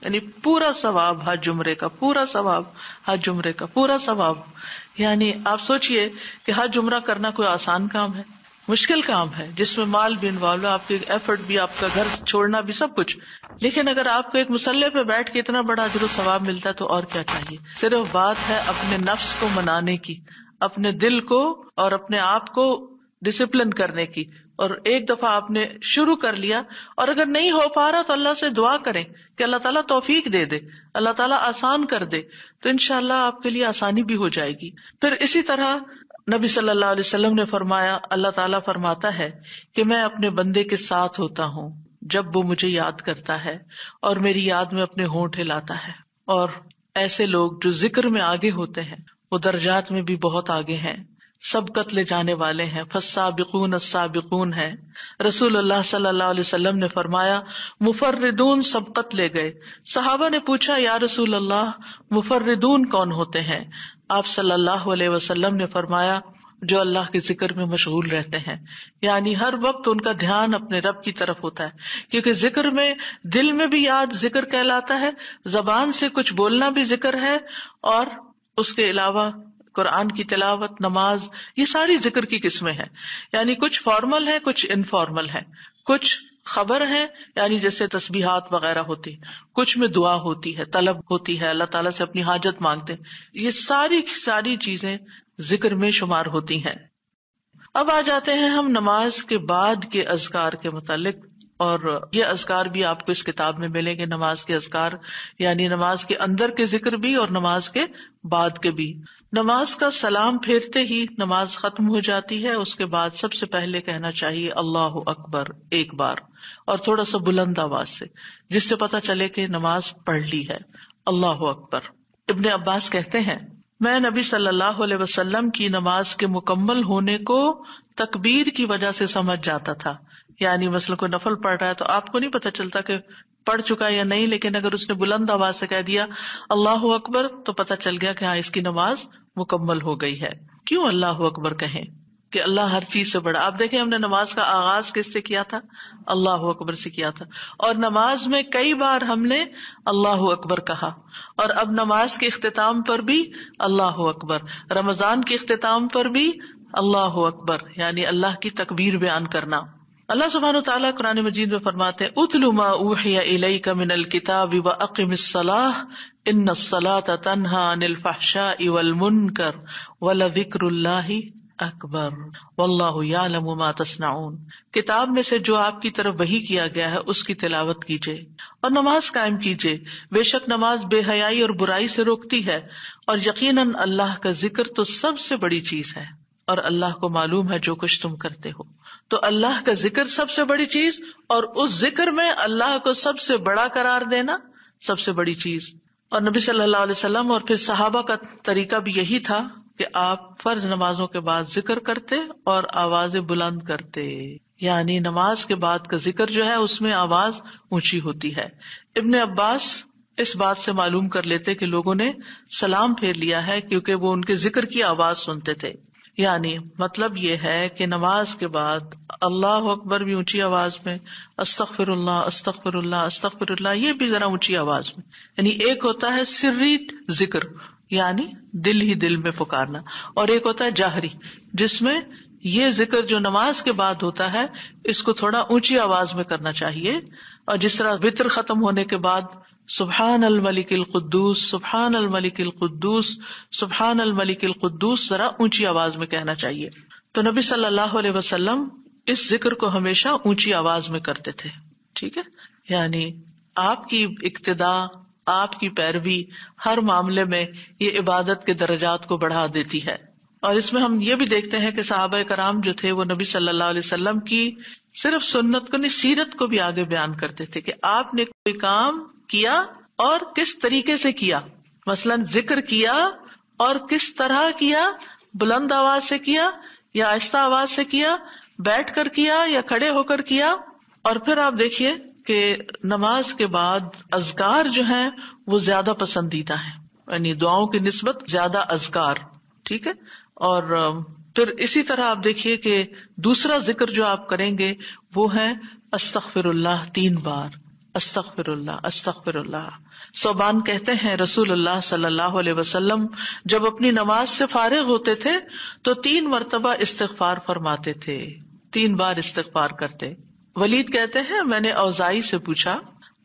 यानी पूरा सवाब हज उम्रे का पूरा सवाब हज उम्रे का पूरा सवाब यानी आप सोचिए कि हर जुमरा करना कोई आसान काम है मुश्किल काम है जिसमें माल भी इन्वॉल्व है आपके एफर्ट भी आपका घर छोड़ना भी सब कुछ लेकिन अगर आपको एक मुसल्ले पे बैठ के इतना बड़ा अजर सवाब मिलता है तो और क्या चाहिए सिर्फ बात है अपने नफ्स को मनाने की अपने दिल को और अपने आप को डिसिप्लिन करने की और एक दफा आपने शुरू कर लिया और अगर नहीं हो पा रहा तो अल्लाह से दुआ करें कि अल्लाह ताला तौफीक दे दे अल्लाह ताला आसान कर दे तो इनशाला आपके लिए आसानी भी हो जाएगी फिर इसी तरह नबी सल्लल्लाहु अलैहि वसल्लम ने फरमाया अल्लाह ताला फरमाता है कि मैं अपने बंदे के साथ होता हूँ जब वो मुझे याद करता है और मेरी याद में अपने होंठ हिलाता है और ऐसे लोग जो जिक्र में आगे होते हैं वो दर्जात में भी बहुत आगे हैं सबकत ले जाने वाले हैं फसाबिकून साबिकून है रसूल अल्लाह सल्लल्लाहु अलैहि वसल्लम ने फरमाया मुफर्रिदून सबकत ले गए सहाबा ने पूछा या रसूल अल्लाह मुफर्रिदून कौन होते हैं आप सल्लल्लाहु अलैहि वसल्लम ने फरमाया जो अल्लाह के जिक्र में मशगूल रहते हैं यानी हर वक्त उनका ध्यान अपने रब की तरफ होता है क्योंकि जिक्र में दिल में भी याद जिक्र कहलाता है जबान से कुछ बोलना भी जिक्र है और उसके अलावा कुरान की तिलावत नमाज ये सारी जिक्र की किस्में हैं यानी कुछ फॉर्मल है कुछ इनफॉर्मल है कुछ खबर है यानी जैसे तस्बीहात वगैरह होती कुछ में दुआ होती है तलब होती है अल्लाह ताला से अपनी हाजत मांगते हैं ये सारी सारी चीजें जिक्र में शुमार होती हैं अब आ जाते हैं हम नमाज के बाद के अजगार के मुतालिक और ये अजगार भी आपको इस किताब में मिलेंगे नमाज के अजगार यानी नमाज के अंदर के जिक्र भी और नमाज के बाद के भी नमाज का सलाम फेरते ही नमाज खत्म हो जाती है उसके बाद सबसे पहले कहना चाहिए अल्लाह अकबर एक बार और थोड़ा सा बुलंद आवाज से जिससे पता चले कि नमाज पढ़ ली है अल्लाह अकबर इब्ने अब्बास कहते हैं मैं नबी सल्लल्लाहु अलैहि वसल्लम की नमाज के मुकम्मल होने को तकबीर की वजह से समझ जाता था यानी मसल को नफल पढ़ रहा है तो आपको नहीं पता चलता कि पढ़ चुका या नहीं लेकिन अगर उसने बुलंद आवाज से कह दिया अल्लाह अकबर तो पता चल गया कि हाँ इसकी नमाज मुकम्मल हो गई है क्यों अल्लाह अकबर कहें कि अल्लाह हर चीज से बड़ा आप देखें हमने नमाज का आगाज किससे किया था अल्लाह अकबर से किया था और नमाज में कई बार हमने अल्लाह अकबर कहा और अब नमाज के अख्ताम पर भी अल्लाह अकबर रमजान के अख्ताम पर भी अल्लाह अकबर यानी अल्लाह की तकबीर बयान करना अल्लाह सुबहान तला कुरान मजीद में फरमाते उतलुमा उहिया इलई का मिनल किताब व अकीमसलाह इन सलात तनहा अनिल फहशा इवल मुनकर वल विक्रुल्लाही अकबर वल्लामा तसनाउन किताब में से जो आपकी तरफ वही किया गया है उसकी तिलावत कीजिए और नमाज कायम कीजिए बेशक नमाज बेहयाई और बुराई से रोकती है और यकीनन अल्लाह का जिक्र तो सबसे बड़ी चीज है और अल्लाह को मालूम है जो कुछ तुम करते हो तो अल्लाह का जिक्र सबसे बड़ी चीज और उस जिक्र में अल्लाह को सबसे बड़ा करार देना सबसे बड़ी चीज और नबी सल्लल्लाहु अलैहि वसल्लम और फिर सहाबा का तरीका भी यही था कि आप फर्ज नमाजों के बाद जिक्र करते और आवाज बुलंद करते यानी नमाज के बाद का जिक्र जो है उसमें आवाज ऊंची होती है इब्ने अब्बास इस बात से मालूम कर लेते कि लोगों ने सलाम फेर लिया है क्योंकि वो उनके जिक्र की आवाज सुनते थे यानी मतलब ये है कि नमाज के बाद अल्लाह अकबर भी ऊंची आवाज में अस्तफिरल्ला अस्तफिरल्ला अस्तफिरल्ला ये भी जरा ऊंची आवाज में यानी एक होता है सिर्री जिक्र यानी दिल ही दिल में पुकारना और एक होता है जाहरी जिसमें ये जिक्र जो नमाज के बाद होता है इसको थोड़ा ऊंची आवाज में करना चाहिए और जिस तरह वित्र खत्म होने के बाद सुबहान अल मलिक कुद्दूस सुबहान अल मलिक कुद्दूस सुबहान अल मलिक कुद्दूस जरा ऊंची आवाज में कहना चाहिए तो नबी सल्लल्लाहु अलैहि वसल्लम इस जिक्र को हमेशा ऊंची आवाज में करते थे ठीक है यानी आपकी इक्तदा आपकी पैरवी हर मामले में ये इबादत के दर्जात को बढ़ा देती है और इसमें हम ये भी देखते हैं कि साहब कराम जो थे वो नबी सल्लल्लाहु अलैहि वसल्लम की सिर्फ सुन्नत को नहीं सीरत को भी आगे बयान करते थे कि आपने कोई काम किया और किस तरीके से किया मसलन जिक्र किया और किस तरह किया बुलंद आवाज से किया या आहिस्ता आवाज से किया बैठ कर किया या खड़े होकर किया और फिर आप देखिए कि नमाज के बाद अजगार जो है वो ज्यादा पसंदीदा है यानी दुआओं की नस्बत ज्यादा अजगार ठीक है और फिर इसी तरह आप देखिए कि दूसरा जिक्र जो आप करेंगे वो है अस्तफिरल्लाह तीन बार अस्तफिरल्लाह अस्तफिरल्लाह सोबान कहते हैं रसूलुल्लाह सल्लल्लाहु वसलम जब अपनी नमाज से फारिग होते थे तो तीन मरतबा इस्तफार फरमाते थे तीन बार इस्तफार करते वलीद कहते हैं मैंने औजाई से पूछा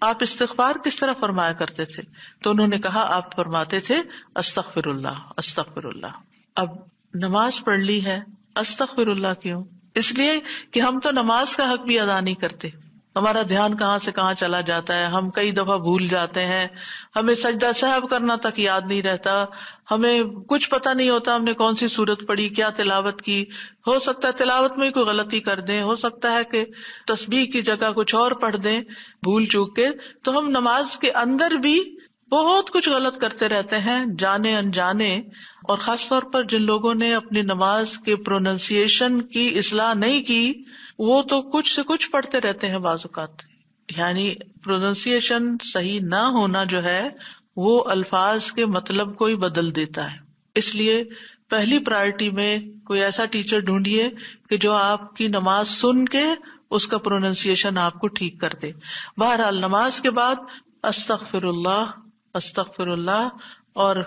आप इस्तार किस तरह फरमाया करते थे तो उन्होंने कहा आप फरमाते थे अस्तफिरुल्लाह अस्तफिरुल्लाह अब नमाज पढ़ ली है अस्तफिरुल्लाह क्यों इसलिए कि हम तो नमाज का हक भी अदा नहीं करते हमारा ध्यान कहाँ से कहाँ चला जाता है हम कई दफा भूल जाते हैं हमें सजदा साहब करना तक याद नहीं रहता हमें कुछ पता नहीं होता हमने कौन सी सूरत पढ़ी क्या तिलावत की हो सकता है तिलावत में कोई गलती कर दें हो सकता है कि तस्बीह की जगह कुछ और पढ़ दें भूल चूक के तो हम नमाज के अंदर भी बहुत कुछ गलत करते रहते हैं जाने अनजाने और खासतौर पर जिन लोगों ने अपनी नमाज के प्रोनंसिएशन की इसलाह नहीं की वो तो कुछ से कुछ पढ़ते रहते हैं बाजुकात यानी प्रोनाउंसिएशन सही ना होना जो है वो अल्फाज के मतलब को ही बदल देता है इसलिए पहली प्रायोरिटी में कोई ऐसा टीचर ढूंढिए कि जो आपकी नमाज सुन के उसका प्रोनाशिएशन आपको ठीक कर दे बहरहाल नमाज के बाद अस्तफिरुल्लाह अस्तफिरुल्लाह और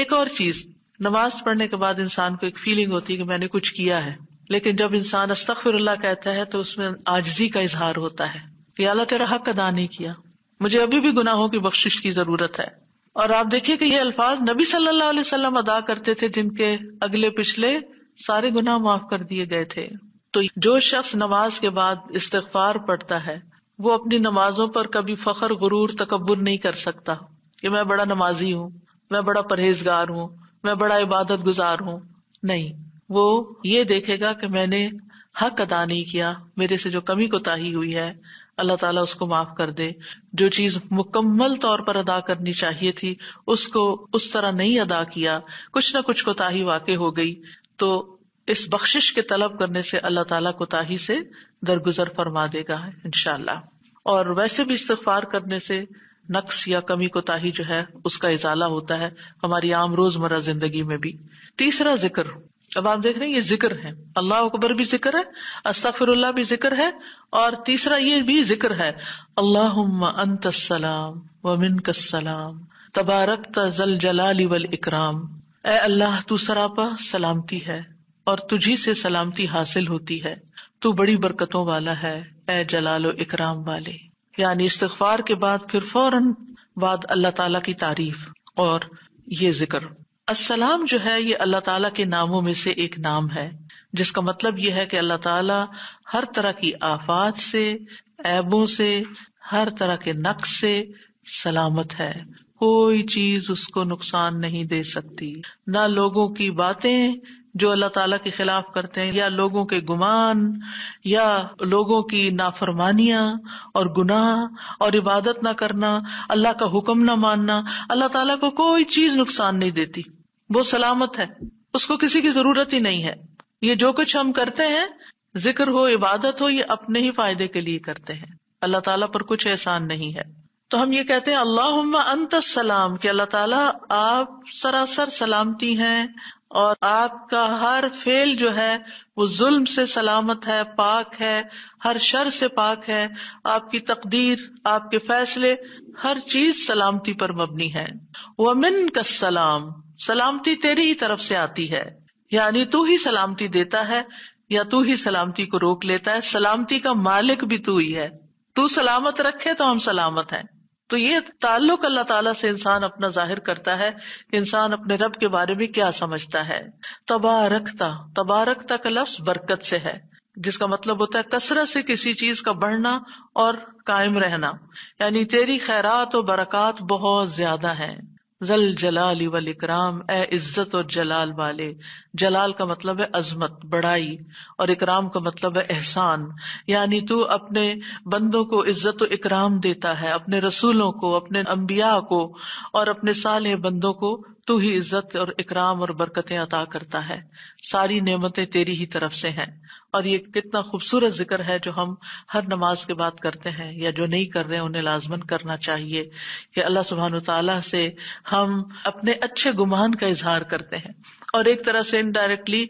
एक और चीज नमाज पढ़ने के बाद इंसान को एक फीलिंग होती है कि मैंने कुछ किया है लेकिन जब इंसान अस्तफिरल्ला कहता है तो उसमें आजजी का इजहार होता है कि अल्लाह तेरा हक अदा नहीं किया मुझे अभी भी गुनाहों की बख्शिश की जरूरत है और आप देखिए कि ये अल्फाज नबी सल्लल्लाहु अलैहि वसल्लम अदा करते थे जिनके अगले पिछले सारे गुनाह माफ कर दिए गए थे तो जो शख्स नमाज के बाद इस्तार पढ़ता है वो अपनी नमाजों पर कभी फखर गुरूर तकबर नहीं कर सकता की मैं बड़ा नमाजी हूँ मैं बड़ा परहेजगार हूँ मैं बड़ा इबादत गुजार हूँ नहीं वो ये देखेगा कि मैंने हक अदा नहीं किया मेरे से जो कमी कोताही हुई है अल्लाह ताला उसको माफ कर दे जो चीज मुकम्मल तौर पर अदा करनी चाहिए थी उसको उस तरह नहीं अदा किया कुछ ना कुछ कोताही वाकई हो गई तो इस बख्शिश के तलब करने से अल्लाह ताला कोताही से दरगुजर फरमा देगा इनशाला और वैसे भी इस्तफार करने से नक्स या कमी कोताही जो है उसका इजाला होता है हमारी आम रोजमर्रा जिंदगी में भी तीसरा जिक्र अब आप देख रहे हैं ये जिक्र है अल्लाह अकबर भी जिक्र है अस्तफिर भी जिक्र है और तीसरा ये भी जिक्र है अल्लाह अंतसलाम वमिन कसलाम तबारक तल जलाली वल इकराम ए अल्लाह तू सरापा सलामती है और तुझी से सलामती हासिल होती है तू बड़ी बरकतों वाला है ए जलालो इकराम वाले यानी इस्तफार के बाद फिर फौरन बाद अल्लाह तला की तारीफ और ये जिक्र असलाम जो है ये अल्लाह ताला के नामों में से एक नाम है जिसका मतलब यह है कि अल्लाह ताला हर तरह की आफात से ऐबों से हर तरह के नक्श से सलामत है कोई चीज उसको नुकसान नहीं दे सकती ना लोगों की बातें जो अल्लाह ताला के खिलाफ करते हैं या लोगों के गुमान या लोगों की नाफरमानिया और गुनाह और इबादत ना करना अल्लाह का हुक्म ना मानना अल्लाह ताला को कोई चीज नुकसान नहीं देती वो सलामत है उसको किसी की जरूरत ही नहीं है ये जो कुछ हम करते हैं जिक्र हो इबादत हो ये अपने ही फायदे के लिए करते हैं अल्लाह ताला पर कुछ एहसान नहीं है तो हम ये कहते हैं अल्लाह अंत सलाम कि अल्लाह ताला आप सरासर सलामती हैं और आपका हर फेल जो है वो जुल्म से सलामत है पाक है हर शर से पाक है आपकी तकदीर आपके फैसले हर चीज सलामती पर मबनी है वमिन का सलाम सलामती तेरी ही तरफ से आती है यानी तू ही सलामती देता है या तू ही सलामती को रोक लेता है सलामती का मालिक भी तू ही है तू सलामत रखे तो हम सलामत हैं तो ये ताल्लुक अल्लाह ताला से इंसान अपना जाहिर करता है कि इंसान अपने रब के बारे में क्या समझता है तबारकता तबारकता का लफ्ज बरकत से है जिसका मतलब होता है कसरत से किसी चीज का बढ़ना और कायम रहना यानी तेरी खैरात और बरकत बहुत ज्यादा है जल जलाल वल इकराम ए इज्जत और जलाल वाले जलाल का मतलब है अजमत बड़ाई और इकराम का मतलब है एहसान यानी तू अपने बंदों को इज्जत और इकराम देता है अपने रसूलों को अपने अम्बिया को और अपने साले बंदों को तू ही इज्जत और इकराम और बरकतें अता करता है सारी नेमतें तेरी ही तरफ से हैं और ये कितना खूबसूरत जिक्र है जो हम हर नमाज के बाद करते हैं या जो नहीं कर रहे हैं उन्हें लाजमन करना चाहिए कि अल्लाह सुबहान तला से हम अपने अच्छे गुमान का इजहार करते हैं और एक तरह से इनडायरेक्टली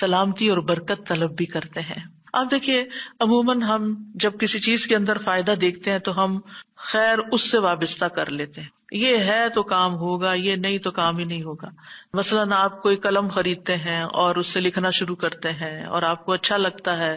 सलामती और बरकत तलब भी करते हैं आप देखिए अमूमन हम जब किसी चीज के अंदर फायदा देखते हैं तो हम खैर उससे वाबस्ता कर लेते हैं ये है तो काम होगा ये नहीं तो काम ही नहीं होगा मसलन आप कोई कलम खरीदते हैं और उससे लिखना शुरू करते हैं और आपको अच्छा लगता है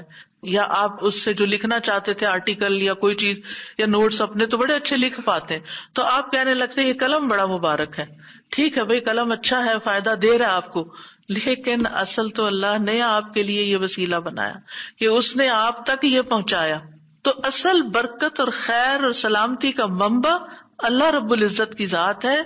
या आप उससे जो लिखना चाहते थे आर्टिकल या कोई चीज या नोट्स अपने तो बड़े अच्छे लिख पाते हैं तो आप कहने लगते हैं ये कलम बड़ा मुबारक है ठीक है भाई कलम अच्छा है फायदा दे रहा है आपको लेकिन असल तो अल्लाह ने आपके लिए ये वसीला बनाया कि उसने आप तक ये पहुंचाया तो असल बरकत और खैर और सलामती का मंबा अल्लाह रब्बुल इज्जत की जात है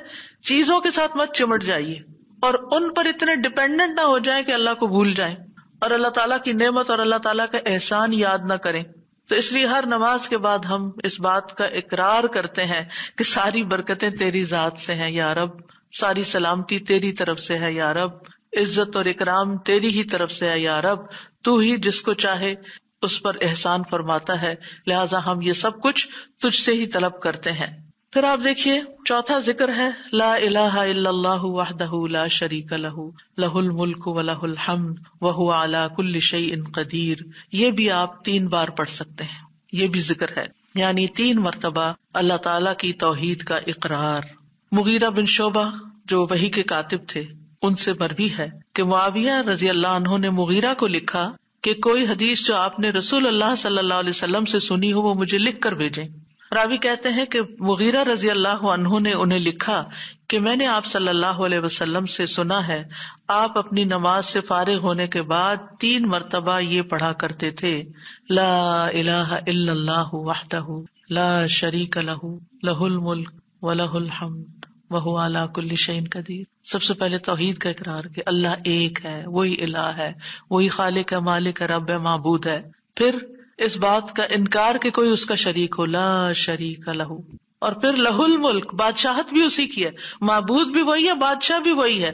चीजों के साथ मत चिमट जाइए और उन पर इतने डिपेंडेंट ना हो जाए कि अल्लाह को भूल जाए और अल्लाह ताला की नेमत और अल्लाह ताला का एहसान याद ना करें तो इसलिए हर नमाज के बाद हम इस बात का इकरार करते हैं कि सारी बरकतें तेरी जात से हैं या रब सारी सलामती तेरी तरफ से है या रब इज्जत और इकराम तेरी ही तरफ से है या रब तू ही जिसको चाहे उस पर एहसान फरमाता है लिहाजा हम ये सब कुछ तुझसे ही तलब करते हैं फिर आप देखिए चौथा जिक्र है ला इलाहा इल्लल्लाहु वहदहु ला शरीक लहु लहुल मुल्क व लहुल हम्द व हुवा अला शैइन कदीर ये भी आप तीन बार पढ़ सकते हैं ये भी जिक्र है यानी तीन मरतबा अल्लाह ताला की तौहीद का इकरार मुगीरा बिन शोबा जो वही के कातिब थे उनसे मरवी है कि मुआविया रजी अल्लाह उन्होंने मुगीरा को लिखा कि कोई हदीस जो आपने रसूल अल्लाह सल्लल्लाहु अलैहि वसल्लम से सुनी हो वो मुझे लिख कर भेजे रावी कहते हैं कि मुगीरा रजी अल्लाह अनहु ने उन्हें लिखा कि मैंने आप सल्लल्लाहु अलैहि वसल्लम से सुना है आप अपनी नमाज से फारिग होने के बाद तीन मरतबा ये पढ़ा करते थे ला इलाहा इल्लल्लाहु वहदहु ला शरीक लहु लहुल मुल्क व लहुल हम्द वह अला कुल्ली शैन कदीर सबसे पहले तोहहीद का इकरार कि अल्लाह एक है वही इलाह है वही खालिक है मालिक है रब है महबूद है फिर इस बात का इनकार के कोई उसका शरीक हो ला शरीक लहू और फिर लहुल मुल्क बादशाहत भी उसी की है मबूद भी वही है बादशाह भी वही है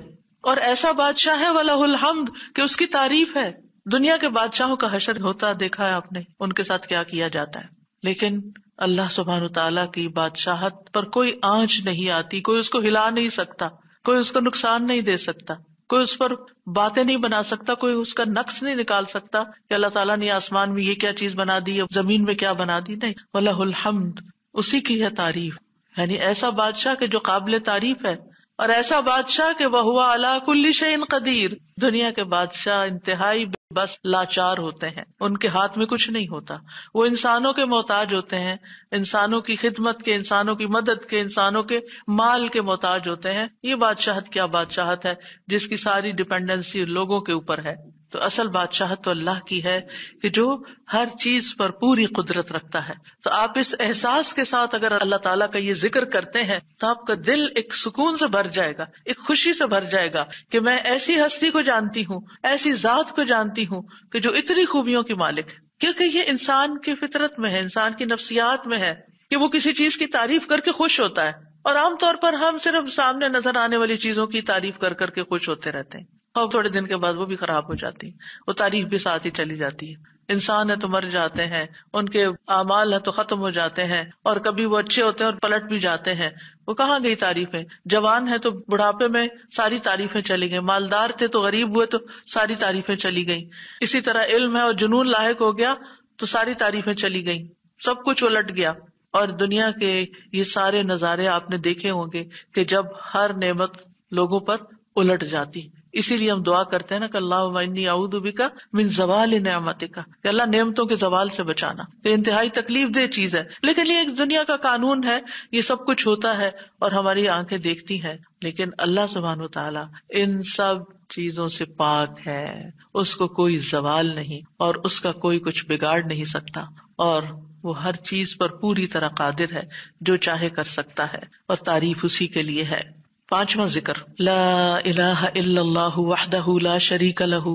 और ऐसा बादशाह है वह लहुल हमद की उसकी तारीफ है दुनिया के बादशाहों का हशर होता देखा है आपने उनके साथ क्या किया जाता है लेकिन अल्लाह सुबहान तला की बादशाहत पर कोई आंच नहीं आती कोई उसको हिला नहीं सकता कोई उसको नुकसान नहीं दे सकता कोई उस पर बातें नहीं बना सकता कोई उसका नक्श नहीं निकाल सकता कि अल्लाह ताला ने आसमान में ये क्या चीज बना दी जमीन में क्या बना दी नहीं वल्लाहमद उसी की है तारीफ यानी ऐसा बादशाह के जो काबिल तारीफ है और ऐसा बादशाह के वह हुआ अला कुल्ली शैन कदीर दुनिया के बादशाह इंतहाई बस लाचार होते हैं उनके हाथ में कुछ नहीं होता वो इंसानों के मोहताज होते हैं इंसानों की खिदमत के इंसानों की मदद के इंसानों के माल के मोहताज होते हैं ये बादशाहत क्या बादशाहत है जिसकी सारी डिपेंडेंसी लोगों के ऊपर है तो असल बादशाह तो अल्लाह की है कि जो हर चीज पर पूरी कुदरत रखता है तो आप इस एहसास के साथ अगर अल्लाह ताला का ये जिक्र करते हैं तो आपका दिल एक सुकून से भर जाएगा एक खुशी से भर जाएगा कि मैं ऐसी हस्ती को जानती हूँ ऐसी जात को जानती हूँ कि जो इतनी खूबियों की मालिक है क्योंकि ये इंसान की फितरत में है इंसान की नफ्सियात में है कि वो किसी चीज की तारीफ करके खुश होता है और आमतौर पर हम सिर्फ सामने नजर आने वाली चीजों की तारीफ कर करके खुश होते रहते हैं और थोड़े दिन के बाद वो भी खराब हो जाती है वो तारीफ भी साथ ही चली जाती है इंसान है तो मर जाते हैं उनके अमाल है तो खत्म हो जाते हैं और कभी वो अच्छे होते हैं और पलट भी जाते हैं वो कहा गई तारीफे जवान है तो बुढ़ापे में सारी तारीफे चली गई मालदार थे तो गरीब हुए तो सारी तारीफें चली गई इसी तरह इल्म है और जुनून लायक हो गया तो सारी तारीफे चली गई सब कुछ उलट गया और दुनिया के ये सारे नजारे आपने देखे होंगे कि जब हर नेमत लोगों पर उलट जाती इसीलिए हम दुआ करते हैं ना कि अल्लाह आउदुबी का मिन जवाल न्यामत का अल्लाह नियमतों के जवाल से बचाना ये इंतहाई तकलीफ दे चीज है लेकिन ये एक दुनिया का कानून है ये सब कुछ होता है और हमारी आंखें देखती हैं लेकिन अल्लाह सुबहान तला इन सब चीजों से पाक है उसको कोई जवाल नहीं और उसका कोई कुछ बिगाड़ नहीं सकता और वो हर चीज पर पूरी तरह कादिर है जो चाहे कर सकता है और तारीफ उसी के लिए है पांचवा जिक्र ला शरीक लहु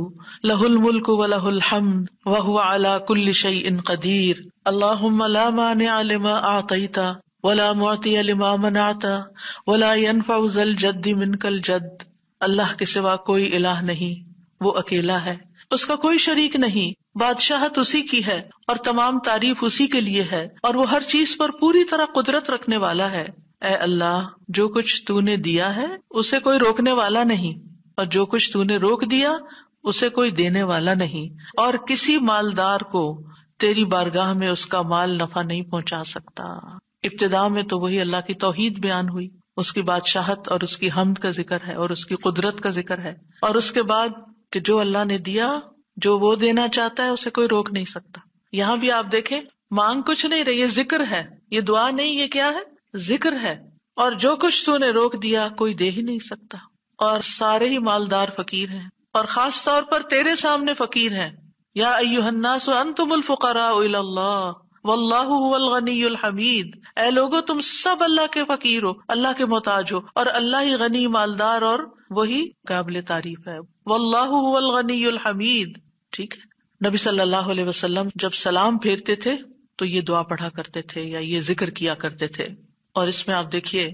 लहुल मुल्क व लहुल हम्द व हुवा अला कुल्ली शयइन कदीर अल्लाहुम्मा ला मानिअ लिमा आतैता वला मुअतिय लिमा मनाता वला यनफउ जल जद्द मिनकल जद्द अल्लाह के सिवा कोई इलाह नहीं वो अकेला है उसका कोई शरीक नहीं बादशाहत उसी की है और तमाम तारीफ उसी के लिए है और वो हर चीज पर पूरी तरह कुदरत रखने वाला है ए अल्लाह जो कुछ तूने दिया है उसे कोई रोकने वाला नहीं और जो कुछ तूने रोक दिया उसे कोई देने वाला नहीं और किसी मालदार को तेरी बारगाह में उसका माल नफा नहीं पहुंचा सकता इब्तदा में तो वही अल्लाह की तोहिद बयान हुई उसकी बादशाहत और उसकी हमद का जिक्र है और उसकी कुदरत का जिक्र है और उसके बाद कि जो अल्लाह ने दिया जो वो देना चाहता है उसे कोई रोक नहीं सकता यहाँ भी आप देखें मांग कुछ नहीं रही ये जिक्र है ये दुआ नहीं ये क्या है जिक्र है और जो कुछ तूने रोक दिया कोई दे ही नहीं सकता और सारे ही मालदार फकीर हैं और खास तौर पर तेरे सामने फकीर हैं या अयुहन्नास अंतुमुल फुकरा हमीद ए लोगो तुम सब अल्लाह के फकीर हो अल्लाह के मोहताज हो और अल्लाह ही गनी मालदार और वही काबिल तारीफ है वल्लाहुल हमीद ठीक है नबी सल्लल्लाहु अलैहि वसल्लम जब सलाम फेरते थे तो ये दुआ पढ़ा करते थे या ये जिक्र किया करते थे और इसमें आप देखिए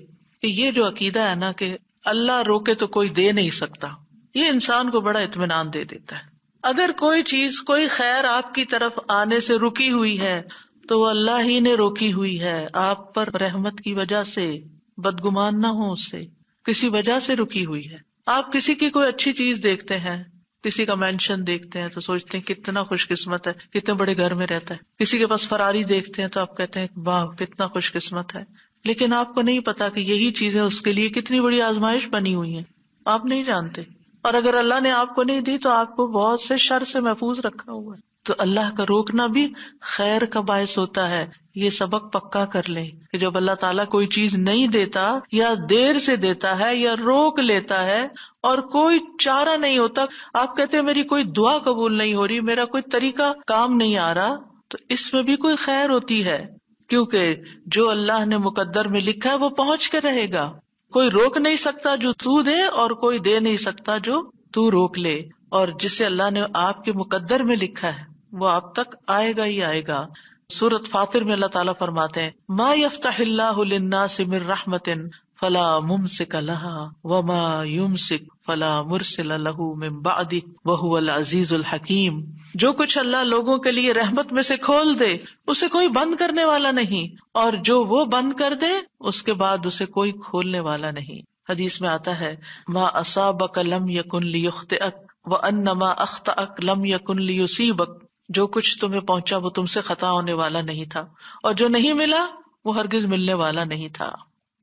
कि ये जो अकीदा है ना कि अल्लाह रोके तो कोई दे नहीं सकता ये इंसान को बड़ा इतमान दे देता है अगर कोई चीज कोई खैर आपकी तरफ आने से रुकी हुई है तो वो अल्लाह ही ने रोकी हुई है आप पर रहमत की वजह से बदगुमान ना हो उससे किसी वजह से रुकी हुई है आप किसी की कोई अच्छी चीज देखते हैं किसी का मेंशन देखते हैं तो सोचते हैं कितना खुशकिस्मत है कितने बड़े घर में रहता है किसी के पास फरारी देखते हैं तो आप कहते हैं वाह कितना खुशकिस्मत है लेकिन आपको नहीं पता कि यही चीजें उसके लिए कितनी बड़ी आजमाइश बनी हुई है आप नहीं जानते और अगर अल्लाह ने आपको नहीं दी तो आपको बहुत से शर से महफूज रखा हुआ है तो अल्लाह का रोकना भी खैर का बायस होता है ये सबक पक्का कर ले कि जब अल्लाह ताला कोई चीज नहीं देता या देर से देता है या रोक लेता है और कोई चारा नहीं होता आप कहते हैं मेरी कोई दुआ कबूल नहीं हो रही मेरा कोई तरीका काम नहीं आ रहा तो इसमें भी कोई खैर होती है क्योंकि जो अल्लाह ने मुकद्दर में लिखा है वो पहुंच के रहेगा कोई रोक नहीं सकता जो तू दे और कोई दे नहीं सकता जो तू रोक ले और जिसे अल्लाह ने आपके मुकद्दर में लिखा है वो आप तक आएगा ही आएगा सूरत फातिर में अल्लाह ताला फरमाते हैं मा यफ्ताह से मिर रहमतिन फला मुम सिक लहा वमा सिक फला मुरसिल लहू मिम्बादी वहुअल अजीजुल हकीम जो कुछ अल्लाह लोगों के लिए रहमत में से खोल दे उसे कोई बंद करने वाला नहीं और जो वो बंद कर दे उसके बाद उसे कोई खोलने वाला नहीं हदीस में आता है मा असाबक लम यकुन लियुख्त अक व अन्नमा अख्त अक लम यकुन लियुसीबक जो कुछ तुम्हे पहुँचा वो तुमसे खता होने वाला नहीं था और जो नहीं मिला वो हरगिज मिलने वाला नहीं था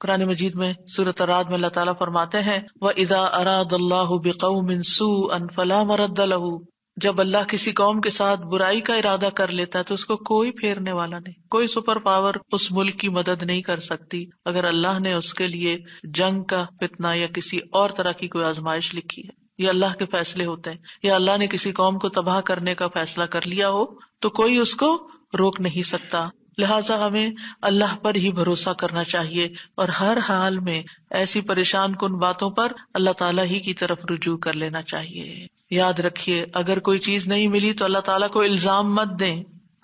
कुरान मजीद में सूरत रात में अल्लाह ताला फरमाते हैं व इदा अराद अल्लाह बिकमिनसू अनफला मरद लहू जब अल्लाह किसी कौम के साथ बुराई का इरादा कर लेता है तो उसको कोई फेरने वाला नहीं कोई सुपर पावर उस मुल्क की मदद नहीं कर सकती अगर अल्लाह ने उसके लिए जंग का फितना या किसी और तरह की कोई आजमाइश लिखी है या अल्लाह के फैसले होते हैं या अल्लाह ने किसी कौम को तबाह करने का फैसला कर लिया हो तो कोई उसको रोक नहीं सकता लिहाजा हमें अल्लाह पर ही भरोसा करना चाहिए और हर हाल में ऐसी परेशान कन बातों पर अल्लाह ताला ही की तरफ रुजू कर लेना चाहिए याद रखिए अगर कोई चीज नहीं मिली तो अल्लाह ताला को इल्जाम मत दें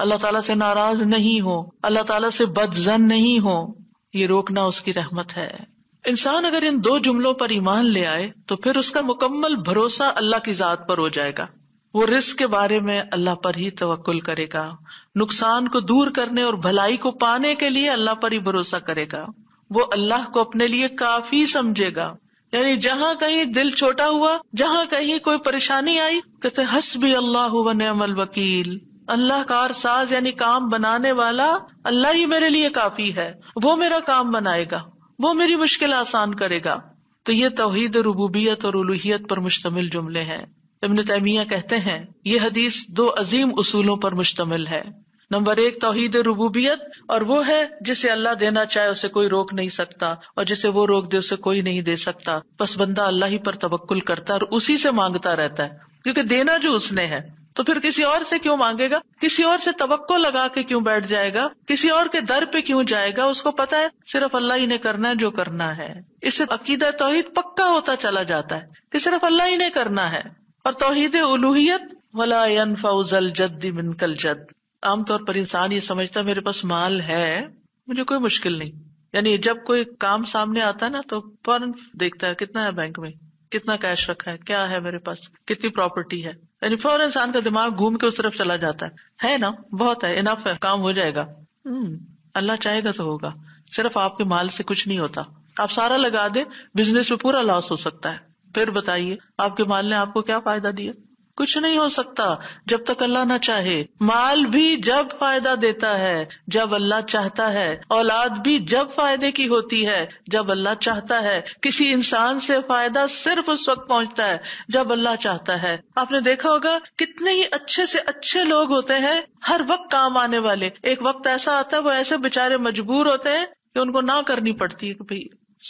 अल्लाह ताला से नाराज नहीं हो अल्लाह ताला से बदजन नहीं हो ये रोकना उसकी रहमत है इंसान अगर इन दो जुमलों पर ईमान ले आए तो फिर उसका मुकम्मल भरोसा अल्लाह की जात पर हो जाएगा वो रिस्क के बारे में अल्लाह पर ही तवक्ल करेगा नुकसान को दूर करने और भलाई को पाने के लिए अल्लाह पर ही भरोसा करेगा वो अल्लाह को अपने लिए काफी समझेगा यानी जहाँ कहीं दिल छोटा हुआ जहाँ कहीं कोई परेशानी आई कहते भी अल्लाह अमल वकील अल्लाह कार साज यानी काम बनाने वाला अल्लाह ही मेरे लिए काफी है वो मेरा काम बनाएगा वो मेरी मुश्किल आसान करेगा तो ये तोहहीद रबूबियत और उलूहियत पर मुश्तमिल जुमले हैं इबन तैमिया कहते हैं ये हदीस दो अजीम उसूलों पर मुश्तमिल है नंबर एक तोहद रबूबियत और वो है जिसे अल्लाह देना चाहे उसे कोई रोक नहीं सकता और जिसे वो रोक दे उसे कोई नहीं दे सकता बस बंदा अल्लाह ही पर तवक्ल करता है और उसी से मांगता रहता है क्योंकि देना जो उसने है तो फिर किसी और से क्यों मांगेगा किसी और से तवक्को लगा के क्यों बैठ जाएगा किसी और के दर पे क्यों जाएगा उसको पता है सिर्फ अल्लाह ही ने करना है जो करना है इससे अकीदा तोहिद पक्का होता चला जाता है कि सिर्फ अल्लाह ही ने करना है और तोहहीद उलूहत वलायन फाउजल जद जद आमतौर पर इंसान ये समझता है मेरे पास माल है मुझे कोई मुश्किल नहीं यानी जब कोई काम सामने आता है ना तो फौरन देखता है कितना है बैंक में कितना कैश रखा है क्या है मेरे पास कितनी प्रॉपर्टी है यानी फौरन इंसान का दिमाग घूम के उस तरफ चला जाता है है ना बहुत है इनफ है काम हो जाएगा हम्म, अल्लाह चाहेगा तो होगा सिर्फ आपके माल से कुछ नहीं होता आप सारा लगा दे बिजनेस में पूरा लॉस हो सकता है फिर बताइए आपके माल ने आपको क्या फायदा दिया कुछ नहीं हो सकता जब तक अल्लाह ना चाहे माल भी जब फायदा देता है जब अल्लाह चाहता है औलाद भी जब फायदे की होती है जब अल्लाह चाहता है किसी इंसान से फायदा सिर्फ उस वक्त पहुंचता है जब अल्लाह चाहता है आपने देखा होगा कितने ही अच्छे से अच्छे लोग होते हैं हर वक्त काम आने वाले एक वक्त ऐसा आता है वो ऐसे बेचारे मजबूर होते हैं कि उनको ना करनी पड़ती है कि भाई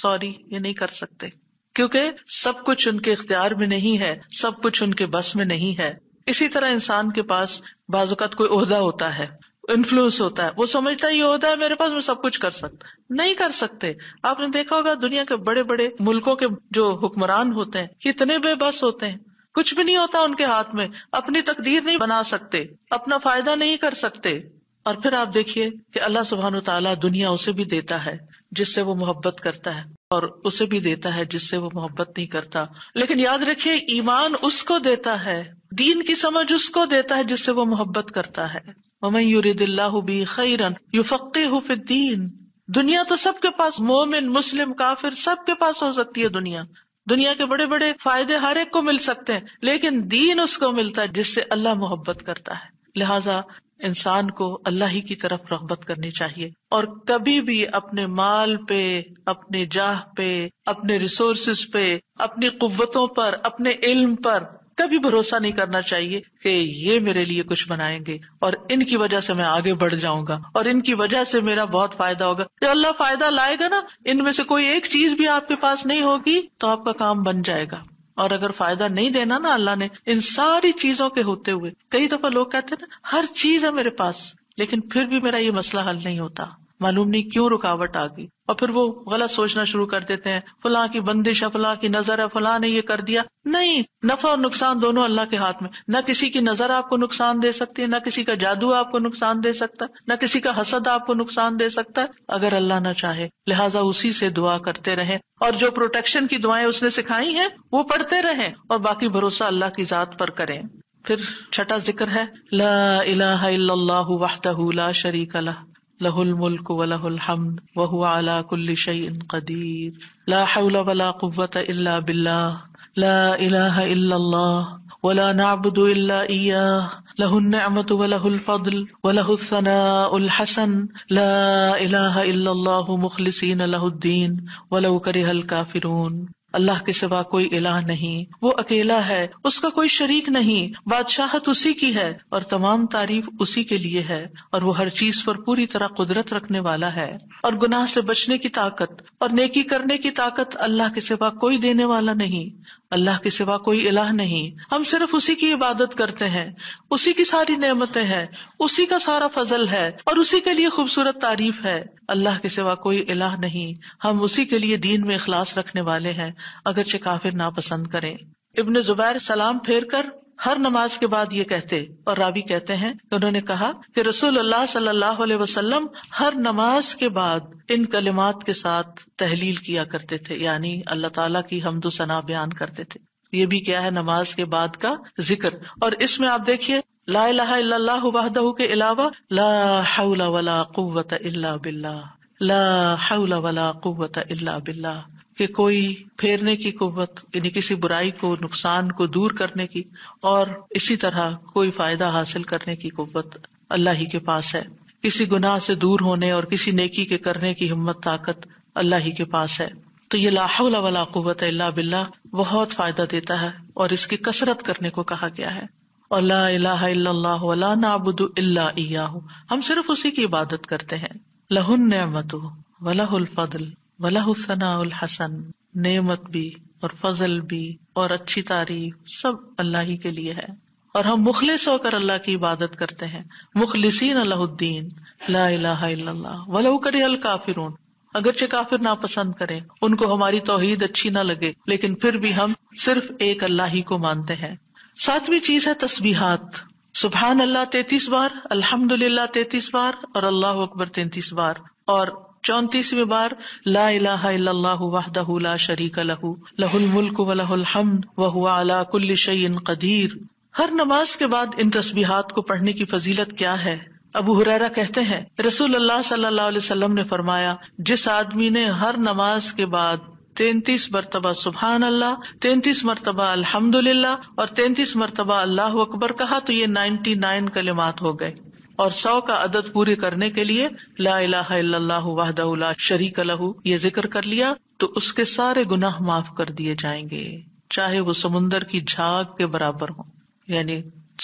सॉरी ये नहीं कर सकते क्योंकि सब कुछ उनके इख्तियार में नहीं है सब कुछ उनके बस में नहीं है इसी तरह इंसान के पास बाजुकत कोई ओहदा होता है इन्फ्लुएंस होता है वो समझता है ये होता है मेरे पास मैं सब कुछ कर सकता नहीं कर सकते आपने देखा होगा दुनिया के बड़े बड़े मुल्कों के जो हुक्मरान होते हैं कितने बेबस होते हैं कुछ भी नहीं होता उनके हाथ में अपनी तकदीर नहीं बना सकते अपना फायदा नहीं कर सकते और फिर आप देखिए कि अल्लाह सुबहान तला दुनिया उसे भी देता है जिससे वो मोहब्बत करता है और उसे भी देता है जिससे वो मोहब्बत नहीं करता लेकिन याद रखिए ईमान उसको देता है दीन की समझ उसको देता है जिससे वो मोहब्बत करता है ममई दुनिया तो सबके पास मोमिन मुस्लिम काफिर सबके पास हो सकती है दुनिया दुनिया के बड़े बड़े फायदे हर एक को मिल सकते हैं लेकिन दीन उसको मिलता है जिससे अल्लाह मोहब्बत करता है लिहाजा इंसान को अल्लाह ही की तरफ रगबत करनी चाहिए और कभी भी अपने माल पे अपने जाह पे अपने रिसोर्सेस पे अपनी कुवतों पर अपने इल्म पर कभी भरोसा नहीं करना चाहिए कि ये मेरे लिए कुछ बनाएंगे और इनकी वजह से मैं आगे बढ़ जाऊंगा और इनकी वजह से मेरा बहुत फायदा होगा जब अल्लाह फायदा लाएगा ना इनमें से कोई एक चीज भी आपके पास नहीं होगी तो आपका काम बन जाएगा और अगर फायदा नहीं देना ना अल्लाह ने इन सारी चीजों के होते हुए कई दफा लोग कहते हैं ना हर चीज है मेरे पास लेकिन फिर भी मेरा ये मसला हल नहीं होता मालूम नहीं क्यों रुकावट आ गई और फिर वो गलत सोचना शुरू कर देते हैं फलां की बंदिश है फलां की नजर है फलां ने ये कर दिया नहीं नफा और नुकसान दोनों अल्लाह के हाथ में न किसी की नजर आपको नुकसान दे सकती है न किसी का जादू आपको नुकसान दे सकता है न किसी का हसद आपको नुकसान दे सकता है अगर अल्लाह ना चाहे लिहाजा उसी से दुआ करते रहे और जो प्रोटेक्शन की दुआएं उसने सिखाई है वो पढ़ते रहे और बाकी भरोसा अल्लाह की जात पर करें फिर छठा जिक्र है ला इलाहा इल्लल्लाहु वहदहु ला शरीक अल्लाह له الملك وله الحمد وهو على كل شيء قدير لا حول ولا قوة إلا بالله لا إله إلا الله ولا نعبد إلا إياه له النعمة وله الفضل وله الثناء الحسن لا إله إلا الله مخلصين له الدين ولو كره الكافرون अल्लाह के सिवा कोई इलाह नहीं वो अकेला है उसका कोई शरीक नहीं बादशाहत उसी की है और तमाम तारीफ उसी के लिए है और वो हर चीज पर पूरी तरह कुदरत रखने वाला है और गुनाह से बचने की ताकत और नेकी करने की ताकत अल्लाह के सिवा कोई देने वाला नहीं अल्लाह के सिवा कोई इलाह नहीं हम सिर्फ उसी की इबादत करते हैं उसी की सारी नेमतें हैं उसी का सारा फजल है और उसी के लिए खूबसूरत तारीफ है अल्लाह के सिवा कोई इलाह नहीं हम उसी के लिए दीन में इखलास रखने वाले हैं चे काफिर नापसंद करें इब्न जुबैर सलाम फेर कर हर नमाज के बाद ये कहते और रावी कहते हैं कि उन्होंने कहा कि रसूल अल्लाह सल्लल्लाहु अलैहि वसल्लम हर नमाज के बाद इन कलिमात के साथ तहलील किया करते थे यानी अल्लाह ताला की हमदो सना बयान करते थे ये भी क्या है नमाज के बाद का जिक्र और इसमें आप देखिए ला लाहदहू के अलावा ला हौला वला कुवत इल्ला बिल्ला ला हौला वला कुवत इल्ला बिल्ला कि कोई फेरने की कुवत यानी किसी बुराई को नुकसान को दूर करने की और इसी तरह कोई फायदा हासिल करने की कुवत अल्लाह ही के पास है किसी गुनाह से दूर होने और किसी नेकी के करने की हिम्मत ताकत अल्लाह ही के पास है तो ये लाहौल वाला कुत अल्लाह बिल्ला बहुत फायदा देता है और इसकी कसरत करने को कहा गया है अल्लाह हम सिर्फ उसी की इबादत करते हैं लहुन नमत वलाहुल फदल वला हसन नेमत भी और फजल भी और अच्छी तारीफ सब अल्लाह ही के लिए है और हम मुखलिस होकर अल्लाह की इबादत करते हैं मुखलिसीन अलाउद्दीन लाला काफिर अगरचे काफिर ना पसंद करें उनको हमारी तोहीद अच्छी ना लगे लेकिन फिर भी हम सिर्फ एक अल्लाह ही को मानते हैं सातवीं चीज है तस्बीहात सुबहान अल्लाह तैतीस बार अल्हम्दुलिल्लाह तैतीस बार और अल्लाह अकबर तैतीस बार और चौतीसवी बार ला वाहदहू ला शरीक लहू लहुल मुल्क व लहुल हम व अला कुल्ल शयन कदीर हर नमाज के बाद इन तस्बीहात को पढ़ने की फजीलत क्या है अबू हुरैरा कहते हैं रसूल अल्लाह सल्लल्लाहु ने फरमाया जिस आदमी ने हर नमाज के बाद तैतीस मरतबा सुबहान अल्लाह तैतीस मरतबा अल्हम्दुलिल्लाह और तैंतीस मरतबा अल्लाह अकबर कहा तो ये नाइन्टी नाइन कलिमात हो गए और सौ का अदद पूरी करने के लिए ला लाह वाहदा शरीक लहू ये जिक्र कर लिया तो उसके सारे गुनाह माफ कर दिए जाएंगे चाहे वो समुन्दर की झाग के बराबर हो यानी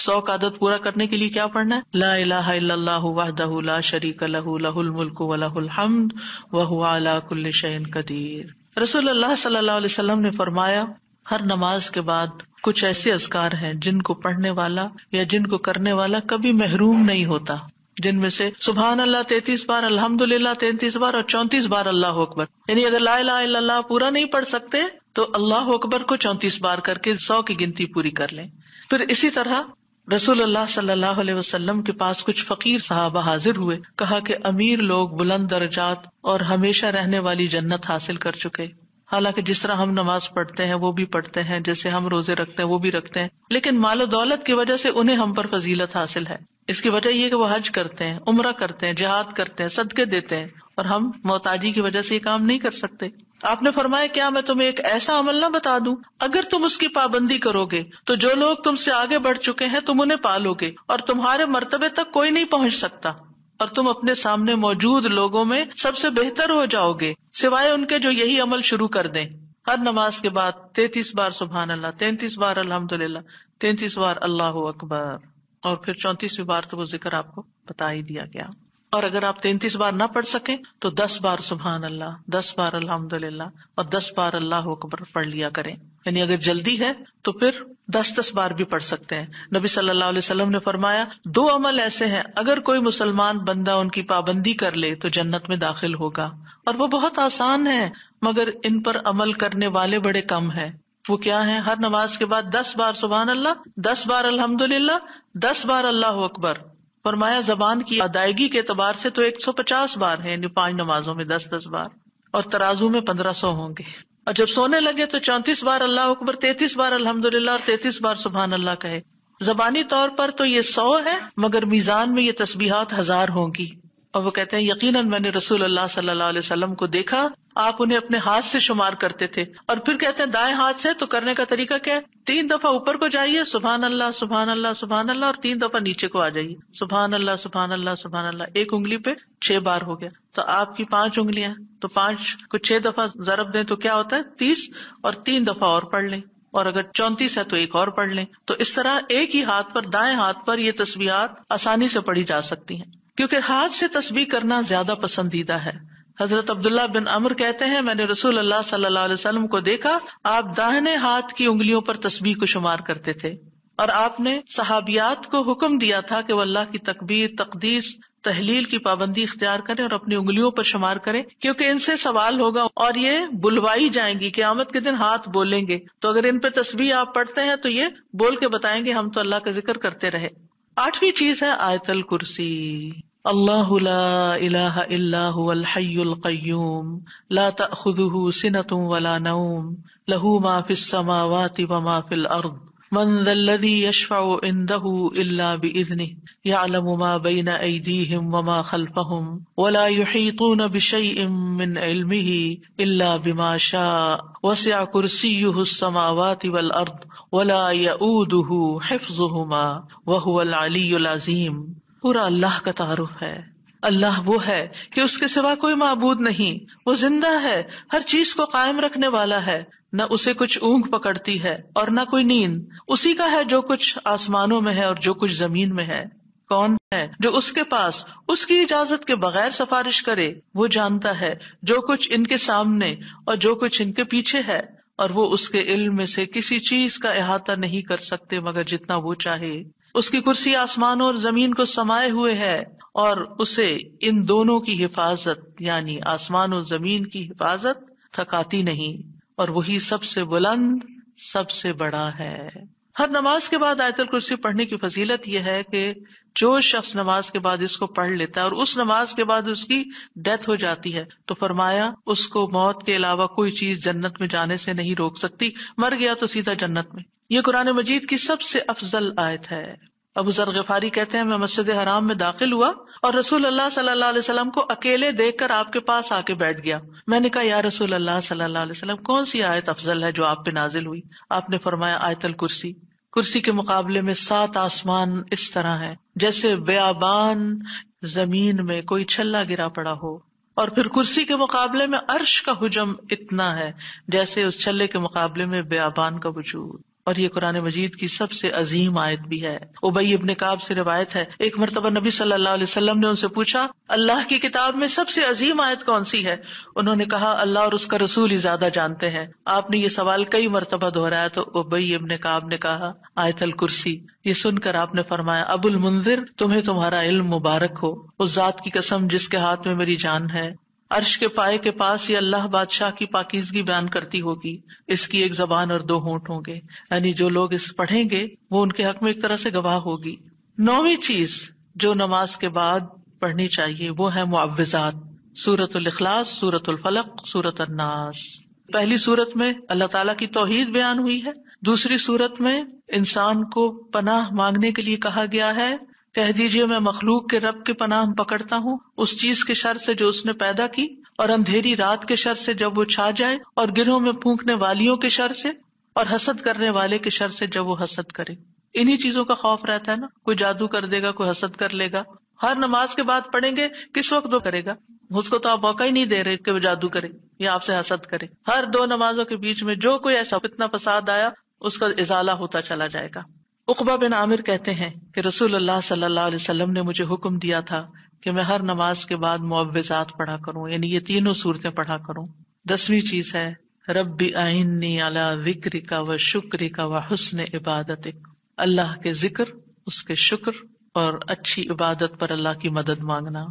सौ का आदत पूरा करने के लिए क्या पढ़ना है ला लाह वाहदा शरीक लहू लहुल मुल्क वलाहुल हमद वहुआ कुल्ल शैन रसोल्ला सल्लाम ने फरमाया हर नमाज के बाद कुछ ऐसे असकार हैं जिनको पढ़ने वाला या जिनको करने वाला कभी महरूम नहीं होता जिनमें से सुबहान अल्लाह तैतीस बार अल्हम्दुलिल्लाह तैतीस बार और चौंतीस बार अल्लाह अकबर यानी अगर ला ला पूरा नहीं पढ़ सकते तो अल्लाह अकबर को चौंतीस बार करके सौ की गिनती पूरी कर लें फिर इसी तरह रसूल अल्लाह सल्लल्लाहु अलैहि वसल्लम के पास कुछ फकीर साहबा हाजिर हुए कहा कि अमीर लोग बुलंद दर्जात और हमेशा रहने वाली जन्नत हासिल कर चुके हालांकि जिस तरह हम नमाज पढ़ते हैं वो भी पढ़ते हैं जैसे हम रोजे रखते हैं वो भी रखते हैं लेकिन मालो दौलत की वजह से उन्हें हम पर फजीलत हासिल है इसकी वजह ये कि वो हज करते हैं उम्र करते हैं जहाद करते हैं सदके देते हैं और हम मोहताजी की वजह से ये काम नहीं कर सकते आपने फरमाया क्या मैं तुम्हें एक ऐसा अमल ना बता दूं अगर तुम उसकी पाबंदी करोगे तो जो लोग तुमसे आगे बढ़ चुके हैं तुम उन्हें पालोगे और तुम्हारे मर्तबे तक कोई नहीं पहुंच सकता और तुम अपने सामने मौजूद लोगों में सबसे बेहतर हो जाओगे सिवाय उनके जो यही अमल शुरू कर दें हर नमाज के बाद तैतीस बार सुबहान अल्लाह तैंतीस बार अल्हम्दुलिल्लाह तैतीस बार अल्लाह अकबर और फिर चौंतीसवीं बार तो वो जिक्र आपको बता ही दिया गया और अगर आप तैंतीस बार ना पढ़ सके तो दस बार सुबहान अल्लाह दस बार अल्हम्दुलिल्लाह और दस बार अल्लाह अकबर पढ़ लिया करें यानी अगर जल्दी है तो फिर दस दस बार भी पढ़ सकते हैं नबी सल्लल्लाहु अलैहि वसल्लम ने फरमाया दो अमल ऐसे हैं अगर कोई मुसलमान बंदा उनकी पाबंदी कर ले तो जन्नत में दाखिल होगा और वो बहुत आसान है मगर इन पर अमल करने वाले बड़े कम है वो क्या है हर नमाज के बाद दस बार सुबह अल्लाह दस बार अल्हम्दुलिल्लाह दस बार अल्लाह अकबर फरमाया जबान की अदायगी के अतबार से तो एक सौ पचास बार है पांच नमाजों में दस दस बार और तराजू में पंद्रह सौ होंगे और जब सोने लगे तो चौंतीस बार अल्लाह अकबर तैतीस बार अल्हम्दुलिल्लाह और तैतीस बार सुबहान अल्लाह कहे जबानी तौर पर तो ये सौ है मगर मीजान में ये तस्बीहात हजार होंगी और वो कहते हैं यकीन मैंने रसूल अल्लाह सल्लल्लाहु अलैहि वसल्लम को देखा आप उन्हें अपने हाथ से शुमार करते थे और फिर कहते हैं दाएं हाथ से तो करने का तरीका क्या है तीन दफा ऊपर को जाइए सुबह अल्लाह सुबह अल्लाह सुबहान अल्लाह और तीन दफा नीचे को आ जाइए सुबह अल्लाह सुबहान अल्लाह सुबहान अल्लाह एक उंगली पे छह बार हो गया तो आपकी पांच उंगलियां तो पांच को छह दफा जरब दे तो क्या होता है तीस और तीन दफा और पढ़ लें और अगर चौंतीस है तो एक और पढ़ लें तो इस तरह एक ही हाथ पर दाएं हाथ पर ये तस्वीर आसानी से पढ़ी जा सकती हैं क्योंकि हाथ से तस्बीह करना ज्यादा पसंदीदा है हजरत अब्दुल्ला बिन अमर कहते हैं मैंने रसूल अल्लाह सल्लल्लाहु अलैहि को देखा आप दाहिने हाथ की उंगलियों पर तस्बीह को शुमार करते थे और आपने सहाबियात को हुक्म दिया था कि वह अल्लाह की तकबीर तकदीस तहलील की पाबंदी इख्तियार करें और अपनी उंगलियों पर शुमार करें क्योंकि इनसे सवाल होगा और ये बुलवाई जाएंगी कि आमद के दिन हाथ बोलेंगे तो अगर इन पर तस्वीर आप पढ़ते हैं तो ये बोल के बताएंगे हम तो अल्लाह का जिक्र करते रहे आठवीं चीज है आयतल कुर्सी अल्लाह इलाहल्लाहयुल्कयूम ला तखुदहू सिनतुम वला नऊम लहू माफिस समावाति व माफिल अर्द मनजल्लदी यशफा इंदहू इल्ला बिइzni यअलम मा बैन अयदीहिम वमा खल्फहुम वला युहीतून बिशैइन मिन इल्मिही इल्ला बिमा शाअ वसिअ कुर्सियुहु السماوات والارض वला यऊदुहु हिफ्जुहुमा व हुवल अलीयुल अजीम पूरा अल्लाह का तारुफ है अल्लाह वो है कि उसके सिवा कोई मबूद नहीं वो जिंदा है हर चीज को कायम रखने वाला है न उसे कुछ ऊंघ पकड़ती है और न कोई नींद उसी का है जो कुछ आसमानों में है और जो कुछ जमीन में है कौन है जो उसके पास उसकी इजाजत के बगैर सिफारिश करे वो जानता है जो कुछ इनके सामने और जो कुछ इनके पीछे है और वो उसके इल्म में से किसी चीज का अहाता नहीं कर सकते मगर जितना वो चाहे उसकी कुर्सी आसमानों और जमीन को समाये हुए है और उसे इन दोनों की हिफाजत यानी आसमान और जमीन की हिफाजत थकाती नहीं और वही सबसे बुलंद सबसे बड़ा है हर नमाज के बाद आयतल कुर्सी पढ़ने की फजीलत यह है कि जो शख्स नमाज के बाद इसको पढ़ लेता है और उस नमाज के बाद उसकी डेथ हो जाती है तो फरमाया उसको मौत के अलावा कोई चीज जन्नत में जाने से नहीं रोक सकती मर गया तो सीधा जन्नत में ये कुरान मजीद की सबसे अफजल आयत है अबू जर कहते हैं मैं मस्जिद हराम में दाखिल हुआ और रसूल अल्लाह सल्लल्लाहु अलैहि वसल्लम को अकेले देखकर आपके पास आके बैठ गया मैंने कहा यार रसूल अल्लाह सल्लल्लाहु अलैहि वसल्लम कौन सी आयत अफजल है जो आप पे नाजिल हुई आपने फरमाया आयतल कुर्सी कुर्सी के मुकाबले में सात आसमान इस तरह है जैसे बयाबान जमीन में कोई छल्ला गिरा पड़ा हो और फिर कुर्सी के मुकाबले में अर्श का हुजम इतना है जैसे उस छल्ले के मुकाबले में बयाबान का वजूद और ये कुरान मजीद की सबसे अजीम आयत भी है उबई इबन काब से रिवायत है एक मरतबा नबी सल्लल्लाहु अलैहि वसल्लम ने उनसे पूछा अल्लाह की किताब में सबसे अजीम आयत कौन सी है उन्होंने कहा अल्लाह और उसका रसूल ही ज्यादा जानते हैं आपने ये सवाल कई मरतबा दोहराया तो उबई इबन काब ने कहा आयतल कुर्सी ये सुनकर आपने फरमाया अबुल मुंजिर तुम्हें तुम्हारा इल्म मुबारक हो उस जात की कसम जिसके हाथ में मेरी जान है अर्श के पाए के पास ये अल्लाह बादशाह की पाकिजगी बयान करती होगी इसकी एक जबान और दो होंठ होंगे यानी जो लोग इस पढ़ेंगे वो उनके हक में एक तरह से गवाह होगी नौवीं चीज जो नमाज के बाद पढ़नी चाहिए वो है मुआवजात सूरत अखलास सूरत फलक सूरत अन्नास पहली सूरत में अल्लाह तला की तोहिद बयान हुई है दूसरी सूरत में इंसान को पनाह मांगने के लिए कहा गया है कह दीजिए मैं मखलूक के रब के पनाह पकड़ता हूँ उस चीज के शर से जो उसने पैदा की और अंधेरी रात के शर से जब वो छा जाए और गिरोह में फूकने वालियों के शर से और हसद करने वाले के शर से जब वो हसद करे इन्ही चीजों का खौफ रहता है ना कोई जादू कर देगा कोई हसद कर लेगा हर नमाज के बाद पढ़ेंगे किस वक्त वो करेगा उसको तो आप मौका ही नहीं दे रहे कि वो जादू करे या आपसे हसद करे हर दो नमाजों के बीच में जो कोई ऐसा इतना फसाद आया उसका इजाला होता चला जाएगा उकबा बिन आमिर कहते हैं कि रसूल सल्लल्लाहु अलैहि वसल्लम ने मुझे हुक्म दिया था कि मैं हर नमाज के बाद मुआवजात पढ़ा करूं यानी ये तीनों सूरतें पढ़ा करूं दसवीं चीज है रब्बी आइन्नी अला विक्र व शुक्र व हसन इबादत अल्लाह के जिक्र उसके शुक्र और अच्छी इबादत पर अल्लाह की मदद मांगना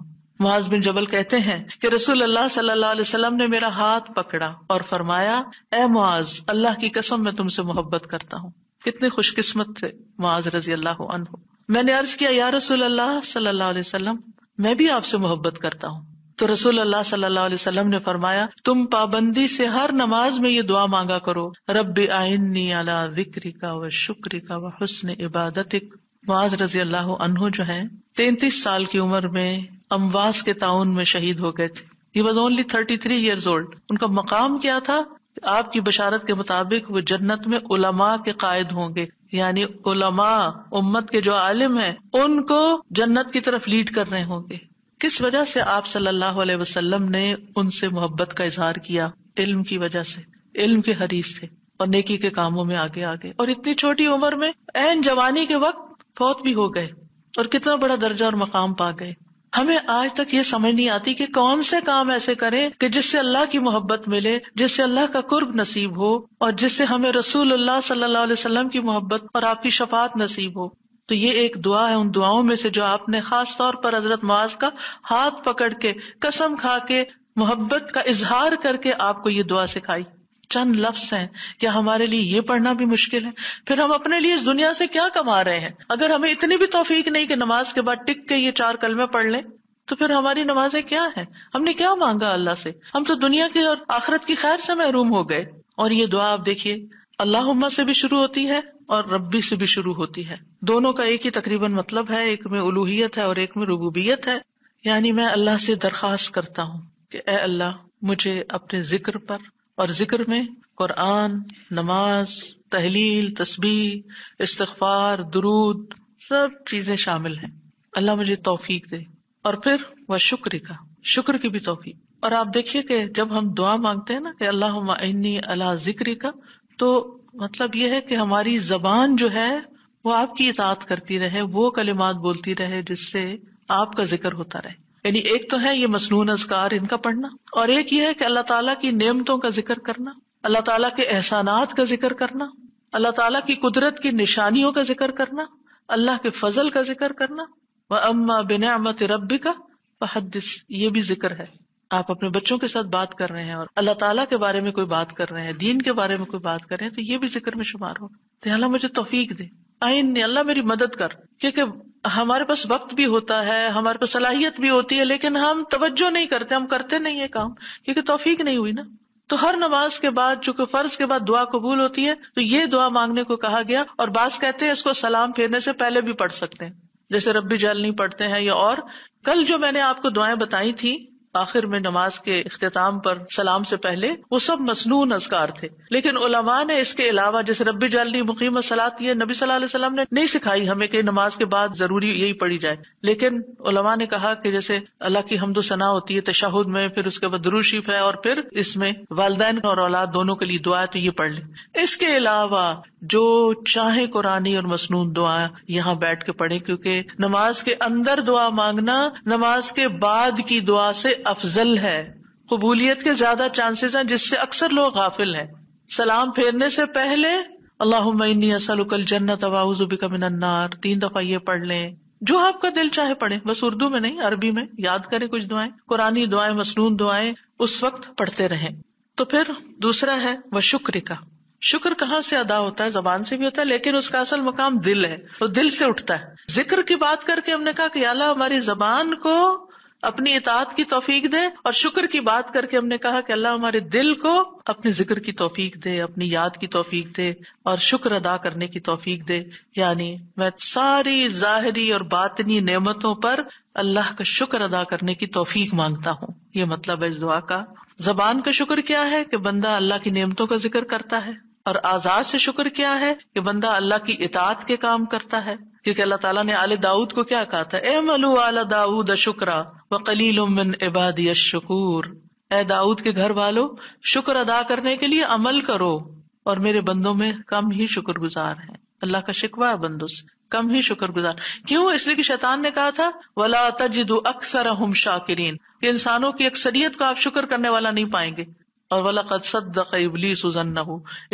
मुआज बिन जबल कहते हैं कि रसूल अल्लाह सल्लल्लाहु अलैहि वसल्लम ने मेरा हाथ पकड़ा और फरमाया ए मुआज अल्लाह की कसम मैं तुमसे मोहब्बत करता हूँ कितने खुशकिस्मत थे मुआज रजी अल्लाह अनहु मैंने अर्ज किया या रसूल अल्लाह सल्लल्लाहु अलैहि वसल्लम मैं भी आपसे मोहब्बत करता हूँ तो रसूल अल्लाह सल्लल्लाहु अलैहि वसल्लम ने फरमाया तुम पाबंदी से हर नमाज में ये दुआ मांगा करो रब आइन्नी अला विक्री का व शुक्रिका व हुसन इबादतिक मुआज रजी अल्लाह अनहु जो है तैतीस साल की उम्र में अमवास के ताउन में शहीद हो गए थे he was only thirty three years old उनका मकाम क्या था आपकी बशारत के मुताबिक वो जन्नत में उलमा के कायद होंगे यानी उलमा उम्मत के जो आलिम है उनको जन्नत की तरफ लीड कर रहे होंगे किस वजह से आप सल्लल्लाहु अलैहि वसल्लम ने उनसे मोहब्बत का इजहार किया इल्म की वजह से इल्म के हरीस से और नेकी के कामों में आगे आगे और इतनी छोटी उम्र में एन जवानी के वक्त फौत भी हो गए और कितना बड़ा दर्जा और मकाम पा गए हमें आज तक ये समझ नहीं आती कि कौन से काम ऐसे करें कि जिससे अल्लाह की मोहब्बत मिले जिससे अल्लाह का कुर्ब नसीब हो और जिससे हमें रसूल अल्लाह सल्लल्लाहु अलैहि वसल्लम की मोहब्बत और आपकी शफात नसीब हो तो ये एक दुआ है उन दुआओं में से जो आपने खास तौर पर हजरत माज का हाथ पकड़ के कसम खा के मोहब्बत का इजहार करके आपको ये दुआ सिखाई चंद लफ्स हैं क्या हमारे लिए ये पढ़ना भी मुश्किल है फिर हम अपने लिए इस दुनिया से क्या कमा रहे हैं अगर हमें इतनी भी तोफीक नहीं कि नमाज के बाद टिक के ये चार कलमे पढ़ लें तो फिर हमारी नमाजें क्या है हमने क्या मांगा अल्लाह से हम तो दुनिया की और आखरत की खैर से महरूम हो गए और ये दुआ आप देखिए अल्लाह से भी शुरू होती है और रब्बी से भी शुरू होती है दोनों का एक ही तकरीबन मतलब है एक में उलूहियत है और एक में रबूबियत है यानी मैं अल्लाह से दरखास्त करता हूँ कि ए अल्लाह मुझे अपने जिक्र पर और जिक्र में कुरान नमाज तहलील तस्बीह इस्तफार दरूद सब चीजें शामिल हैं अल्लाह मुझे तोफीक दे और फिर वह शुक्र का शुक्र की भी तोफीक और आप देखिए कि जब हम दुआ मांगते हैं ना कि अल्लाह इन्नी अला जिक्र का तो मतलब यह है कि हमारी जबान जो है वो आपकी इतात करती रहे वो कलिमात बोलती रहे जिससे आपका जिक्र होता रहे यानी एक तो है ये मसनून अजकार इनका पढ़ना और एक ये है कि अल्लाह ताला की नेमतों का जिक्र करना अल्लाह ताला के एहसानात का जिक्र करना अल्लाह ताला की कुदरत की निशानियों का जिक्र करना अल्लाह के फजल का जिक्र करना व अम्मा बिनामत रबी का हदस ये भी जिक्र है आप अपने बच्चों के साथ बात कर रहे हैं और अल्लाह ताला के बारे में कोई बात कर रहे हैं दीन के बारे में कोई बात कर रहे हैं तो ये भी जिक्र में शुमार हो तो अल्लाह मुझे तोफीक दे आइन अल्लाह मेरी मदद कर क्योंकि हमारे पास वक्त भी होता है हमारे पास सलाहियत भी होती है लेकिन हम तवज्जो नहीं करते हम करते नहीं है काम क्योंकि तोफीक नहीं हुई ना तो हर नमाज के बाद चूंकि फर्ज के बाद दुआ कबूल होती है तो ये दुआ मांगने को कहा गया और बास कहते हैं इसको सलाम फेरने से पहले भी पढ़ सकते हैं जैसे रब्बी नहीं पढ़ते हैं या और कल जो मैंने आपको दुआएं बताई थी आखिर में नमाज के अख्ताम पर सलाम से पहले वो सब मसनून असकार थे लेकिन उलमा ने इसके अलावा जैसे रबी जाली मुकीम सलात ये नबी सल्लल्लाहु ने नहीं सिखाई हमें कि नमाज के बाद जरूरी यही पढ़ी जाए लेकिन उलमा ने कहा कि जैसे अल्लाह की हमदो सना होती है तशाहुद में फिर उसके बाद दरूशीफ है और फिर इसमें वालदेन और औलाद दोनों के लिए दुआ तो ये पढ़ लें इसके अलावा जो चाहे कुरानी और मसनून दुआ यहाँ बैठ के पढ़े क्योंकि नमाज के अंदर दुआ मांगना नमाज के बाद की दुआ से अफजल है कबूलियत के ज्यादा चांसेस हैं जिससे अक्सर लोग गाफिल हैं सलाम फेरने से पहले अल्लाह असलकल जन्नत वाउजुबिका तीन दफा ये पढ़ लें जो आपका दिल चाहे पढ़े बस उर्दू में नहीं अरबी में याद करें कुछ दुआएं कुरानी दुआएं मसनून दुआएं उस वक्त पढ़ते रहे तो फिर दूसरा है वह शुक्र का शुक्र कहाँ से अदा होता है जबान से भी होता है लेकिन उसका असल मकाम दिल है तो दिल से उठता है जिक्र की बात करके हमने कहा कि अल्लाह हमारी जबान को अपनी इतात की तोफीक दे और शुक्र की बात करके हमने कहा कि अल्लाह हमारे दिल को अपने जिक्र की तोफीक दे अपनी याद की तोफीक दे और शुक्र अदा करने की तोफीक दे यानी मैं सारी जाहरी और बातनी नेमतों पर अल्लाह का शुक्र अदा करने की तोफीक मांगता हूँ ये मतलब है इस दुआ का जबान का शुक्र क्या है कि बंदा अल्लाह की नियमतों का जिक्र करता है और आजाद से शुक्र क्या है कि बंदा अल्लाह की इतात के काम करता है क्योंकि अल्लाह ताला ने आले दाऊद को क्या कहा था ए मलू आला दाऊद शुक्रा व कलील उमिन इबादी शकुर ए दाऊद के घर वालों शुक्र अदा करने के लिए अमल करो और मेरे बंदों में कम ही शुक्रगुजार हैं अल्लाह का शिकवा है बंदों से कम ही शुक्रगुजार क्यों इसलिए कि शैतान ने कहा था वला तजिदु अक्सर हम शाकिरीन इंसानों की अक्सरियत को आप शुक्र करने वाला नहीं पाएंगे और वला कद सदक इबलीस उजन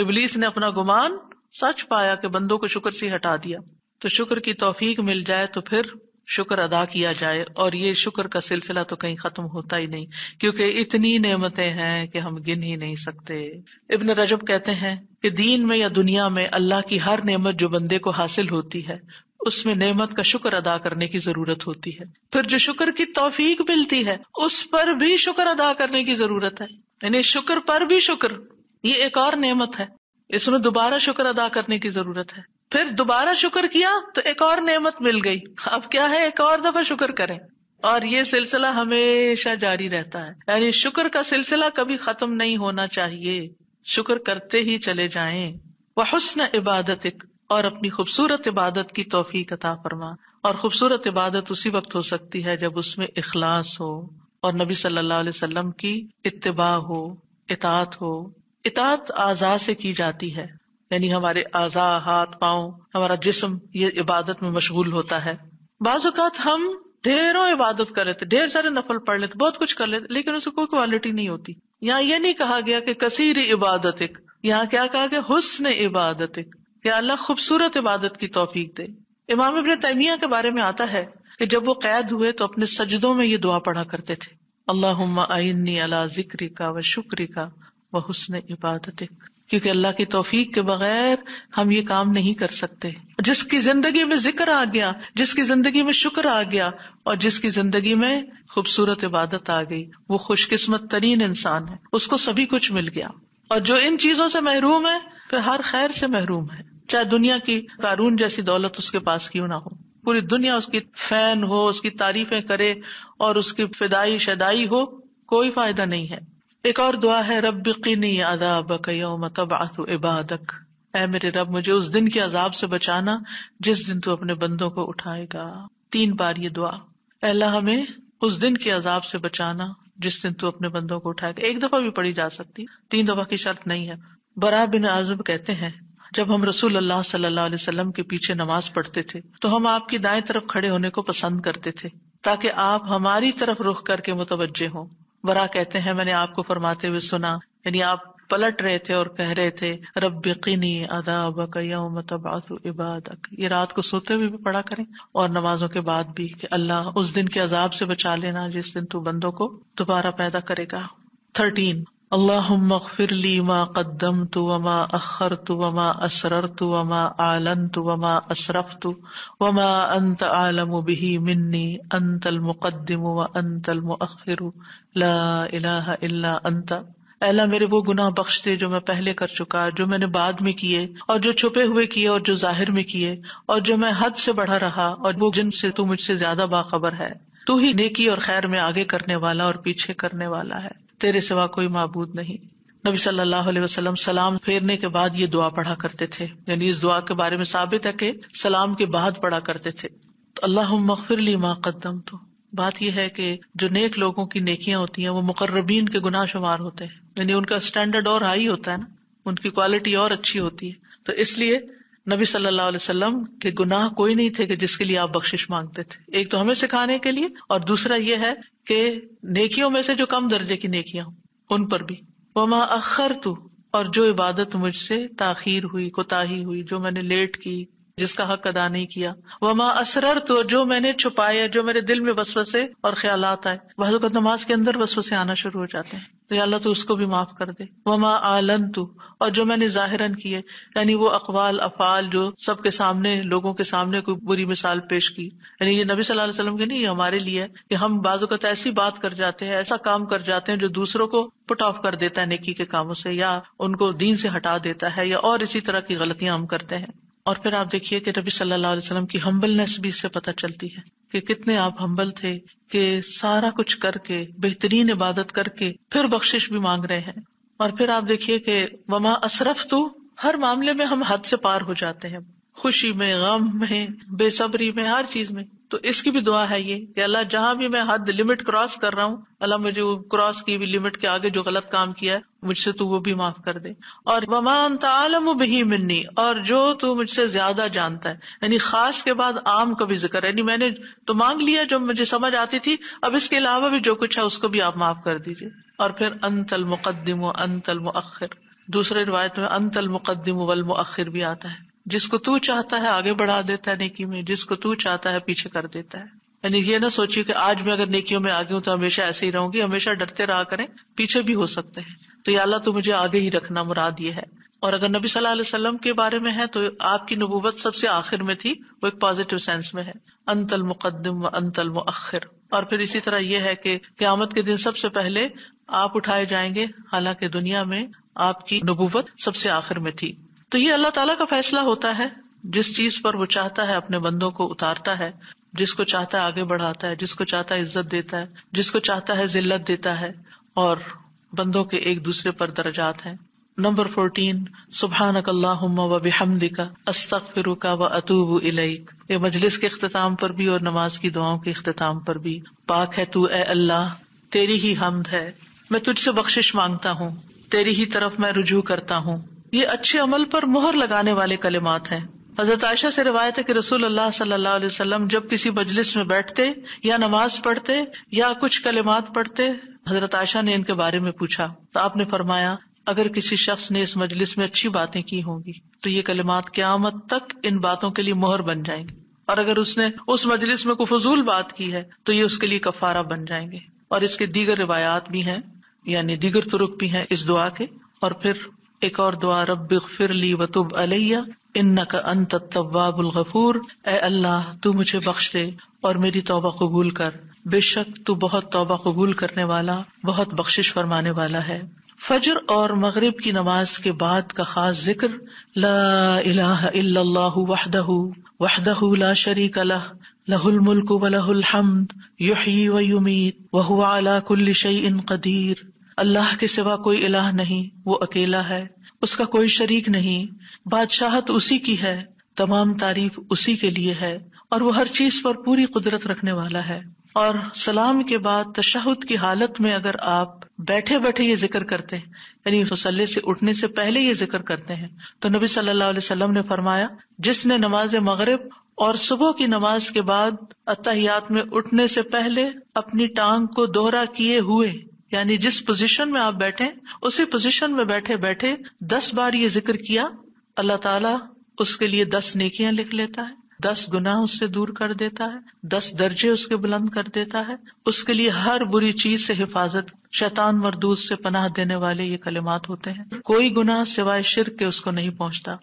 इबलीस ने अपना गुमान सच पाया कि बंदों को शुक्र से हटा दिया तो शुक्र की तोफीक मिल जाए तो फिर शुक्र अदा किया जाए और ये शुक्र का सिलसिला तो कहीं खत्म होता ही नहीं क्योंकि इतनी नेमतें हैं कि हम गिन ही नहीं सकते इब्न रजब कहते हैं कि दीन में या दुनिया में अल्लाह की हर नेमत जो बंदे को हासिल होती है उसमें नेमत का शुक्र अदा करने की जरूरत होती है फिर जो शुक्र की तोफीक मिलती है उस पर भी शुक्र अदा करने की जरूरत है यानी शुक्र पर भी शुक्र ये एक और नेमत है इसमें दोबारा शुक्र अदा करने की जरूरत है फिर दोबारा शुक्र किया तो एक और नेमत मिल गई अब क्या है एक और दफा शुक्र करें और ये सिलसिला हमेशा जारी रहता है यानी शुक्र का सिलसिला कभी खत्म नहीं होना चाहिए शुक्र करते ही चले जाए वह हुस्न इबादत और अपनी खूबसूरत इबादत की तोफीक अता फरमा और खूबसूरत इबादत उसी वक्त हो सकती है जब उसमें इखलास हो और नबी सल्लल्लाहु अलैहि वसल्लम की इत्तबा हो इतात हो इतात आजाद से की जाती है यानी हमारे आजा हाथ पाओ हमारा जिसम ये इबादत में मशगूल होता है बाजुकात हम ढेरों इबादत कर लेते ढेर सारे नफल पढ़ लेते बहुत कुछ कर लेते लेकिन उसकी कोई क्वालिटी नहीं होती यहाँ ये नहीं कहा गया कि कसीर इबादत यहाँ क्या कहा गया हुस्न इबादत कि अल्लाह खूबसूरत इबादत की तोफीक दे इमाम इबन तैमिया के बारे में आता है कि जब वो कैद हुए तो अपने सजदों में ये दुआ पढ़ा करते थे अल्लाह आइन्नी अला जिक्र का व शुक्र का व हुसन इबादत क्योंकि अल्लाह की तोफीक के बगैर हम ये काम नहीं कर सकते जिसकी जिंदगी में जिक्र आ गया जिसकी जिंदगी में शुक्र आ गया और जिसकी जिंदगी में खूबसूरत इबादत आ गई वो खुशकिस्मत तरीन इंसान है उसको सभी कुछ मिल गया और जो इन चीजों से महरूम है तो हर खैर से महरूम है चाहे दुनिया की कानून जैसी दौलत उसके पास क्यों ना हो पूरी दुनिया उसकी फैन हो उसकी तारीफें करे और उसकी फिदाई शदाई हो कोई फायदा नहीं है एक और दुआ है रब कीनी अदाबक यौम तबाथ इबादक ए मेरे रब मुझे उस दिन के अजाब से बचाना जिस दिन तू अपने बंदों को उठाएगा तीन बार ये दुआ अल्लाह हमें उस दिन के अजाब से बचाना जिस दिन तू अपने बंदों को उठाएगा एक दफा भी पढ़ी जा सकती तीन दफा की शर्त नहीं है बरा बिन आजम कहते हैं जब हम रसूल अल्लाह सल्लल्लाहु अलैहि वसल्लम के पीछे नमाज पढ़ते थे तो हम आपकी दाएं तरफ खड़े होने को पसंद करते थे ताकि आप हमारी तरफ रुख करके मुतवजे हों बरा कहते हैं मैंने आपको फरमाते हुए सुना यानी आप पलट रहे थे और कह रहे थे रब इबाद इबादक ये रात को सोते हुए भी पढ़ा करें और नमाजों के बाद भी कि अल्लाह उस दिन के अजाब से बचा लेना जिस दिन तू बंदों को दोबारा पैदा करेगा थर्टीन अल्लाहुम्म अगफिर ली मा कद्दमतु व मा अखरतु व मा असररतु व मा आलनतु व मा असरफतु व मा अंत आलमु बिही मिन्नी अंतल मुकद्दिम व अंतल मुअखिर ला इलाहा इल्ला अंता अल्लाह मेरे वो गुनाह बख्श दे जो मैं पहले कर चुका जो मैंने बाद में किए और जो छुपे हुए किए और जो जाहिर में किए और जो मैं हद से बढ़ा रहा और वो जिनसे तू मुझसे ज्यादा बाखबर है तू ही नेकी और खैर में आगे करने वाला और पीछे करने वाला है तेरे सिवा कोई मबूद नहीं नबी सल्लल्लाहु अलैहि वसल्लम सलाम फेरने के बाद ये दुआ पढ़ा करते थे यानी इस दुआ के बारे में साबित है कि सलाम के बाद पढ़ा करते थे तो अल्लाह मगफिरली माँ कदम तो बात यह है कि जो नेक लोगों की नेकियां होती हैं वो मुकर्रबीन के गुनाह शुमार होते हैं यानी उनका स्टैंडर्ड और हाई होता है ना उनकी क्वालिटी और अच्छी होती है तो इसलिए नबी सल्लल्लाहु अलैहि वसल्लम के गुनाह कोई नहीं थे कि जिसके लिए आप बख्शिश मांगते थे एक तो हमें सिखाने के लिए और दूसरा यह है के नेकियों में से जो कम दर्जे की नेकियां उन पर भी वमा अखर तू और जो इबादत मुझसे ताखिर हुई कोताही हुई जो मैंने लेट की जिसका हक अदा नहीं किया वमा असर तो जो मैंने छुपाया जो मेरे दिल में वसवसे और ख्याल आए बहजुकत नमाज के अंदर वसवसे आना शुरू हो जाते हैं तो अल्लाह तो उसको भी माफ कर दे वमा आलन तू और जो मैंने जाहिरन किए यानी वो अकवाल अफाल जो सबके सामने लोगों के सामने कोई बुरी मिसाल पेश की यानी ये नबी सल्लल्लाहु अलैहि के नहीं हमारे लिए है कि हम बाजुकत तो ऐसी बात कर जाते हैं ऐसा काम कर जाते हैं जो दूसरों को पुट ऑफ कर देता है नेकी के कामों से या उनको दीन से हटा देता है या और इसी तरह की गलतियां हम करते हैं और फिर आप देखिए कि नबी सल्लल्लाहु अलैहि वसल्लम की हम्बलनेस भी इससे पता चलती है कि कितने आप हम्बल थे कि सारा कुछ करके बेहतरीन इबादत करके फिर बख्शिश भी मांग रहे हैं और फिर आप देखिए कि वमा असरफ तू हर मामले में हम हद से पार हो जाते हैं खुशी में गम में बेसब्री में हर चीज में तो इसकी भी दुआ है ये कि अल्लाह जहां भी मैं हद लिमिट क्रॉस कर रहा हूँ अल्लाह मुझे क्रॉस की भी लिमिट के आगे जो गलत काम किया है मुझसे तू वो भी माफ कर दे और वमान तालम बही मिन्नी और जो तू मुझसे ज्यादा जानता है यानी खास के बाद आम का भी जिक्र यानी मैंने तो मांग लिया जो मुझे समझ आती थी अब इसके अलावा भी जो कुछ है उसको भी आप माफ कर दीजिए और फिर अंतल मुकदम अंतल मुखर दूसरे रिवायत में अंतल मुकदम वल मुखर भी आता है जिसको तू चाहता है आगे बढ़ा देता है नेकी में जिसको तू चाहता है पीछे कर देता है यानी ये ना सोचिए कि आज मैं अगर नेकियों में आगे हूं तो हमेशा ऐसे ही रहूंगी हमेशा डरते रहा करें पीछे भी हो सकते हैं तो ये अल्लाह तो मुझे आगे ही रखना मुराद ये है और अगर नबी सल्लल्लाहु अलैहि के बारे में है तो आपकी नबूवत सबसे आखिर में थी वो एक पॉजिटिव सेंस में है अंतल मुकदम व अंतल मुखिर और फिर इसी तरह यह है कि क्यामत के दिन सबसे पहले आप उठाए जाएंगे हालांकि दुनिया में आपकी नबूवत सबसे आखिर में थी तो ये अल्लाह ताला का फैसला होता है जिस चीज पर वो चाहता है अपने बंदों को उतारता है जिसको चाहता है आगे बढ़ाता है जिसको चाहता है इज्जत देता है जिसको चाहता है जिल्लत देता है और बंदों के एक दूसरे पर दर्जात है नंबर फोर्टीन सुबहान व बिहमदिका अस्तक फिरुका व अतूब इलईक ये मजलिस के अख्ताम पर भी और नमाज की दुआओं के अख्ताम पर भी पाक है तू ए अल्लाह तेरी ही हमद है मैं तुझसे बख्शिश मांगता हूँ तेरी ही तरफ मैं रुजू करता हूँ ये अच्छे अमल पर मोहर लगाने वाले कलिमात हैं हजरत आयशा से रिवायत है कि रसूल अल्लाह सल्लल्लाहु अलैहि वसल्लम जब किसी मजलिस में बैठते या नमाज पढ़ते या कुछ कलिमात पढ़ते हजरत आयशा ने इनके बारे में पूछा तो आपने फरमाया अगर किसी शख्स ने इस मजलिस में अच्छी बातें की होंगी तो ये कलिमात क्यामत तक इन बातों के लिए मोहर बन जाएंगे और अगर उसने उस मजलिस में कोई फजूल बात की है तो ये उसके लिए कफारा बन जाएंगे और इसके दीगर रिवायात भी हैं यानी दीगर तुरुक भी हैं इस दुआ के और फिर एक और दुआ रब फिर ली वतुब अलैया इन का अंत तवाबुलगफूर ए अल्लाह तू मुझे बख्श दे और मेरी तोबा कबूल कर बेशक तू बहुत तोबा कबूल करने वाला बहुत बख्शिश फरमाने वाला है फजर और मगरब की नमाज के बाद का खास जिक्र ला इलाहा ला शरीक अलह लहुल मुल्क व लहुल हमद युहयी व युमीत व अला कुल्ली शैइन कदीर अल्लाह के सिवा कोई इलाह नहीं वो अकेला है उसका कोई शरीक नहीं बादशाहत उसी की है तमाम तारीफ उसी के लिए है और वो हर चीज पर पूरी कुदरत रखने वाला है और सलाम के बाद तशहद की हालत में अगर आप बैठे बैठे ये जिक्र करते हैं यानी मसल्ले से उठने से पहले ये जिक्र करते हैं तो नबी सल्लल्लाहु अलैहि वसल्लम ने फरमाया जिसने नमाज मगरब और सुबह की नमाज के बाद अतहियात में उठने से पहले अपनी टांग को दोहरा किए हुए यानी जिस पोजीशन में आप बैठे उसी पोजीशन में बैठे बैठे दस बार ये जिक्र किया अल्लाह ताला उसके लिए दस नेकियां लिख लेता है दस गुनाह उससे दूर कर देता है दस दर्जे उसके बुलंद कर देता है उसके लिए हर बुरी चीज से हिफाजत शैतान मरदूज से पनाह देने वाले ये कलिमात होते हैं कोई गुनाह सिवाय शिर के उसको नहीं पहुंचता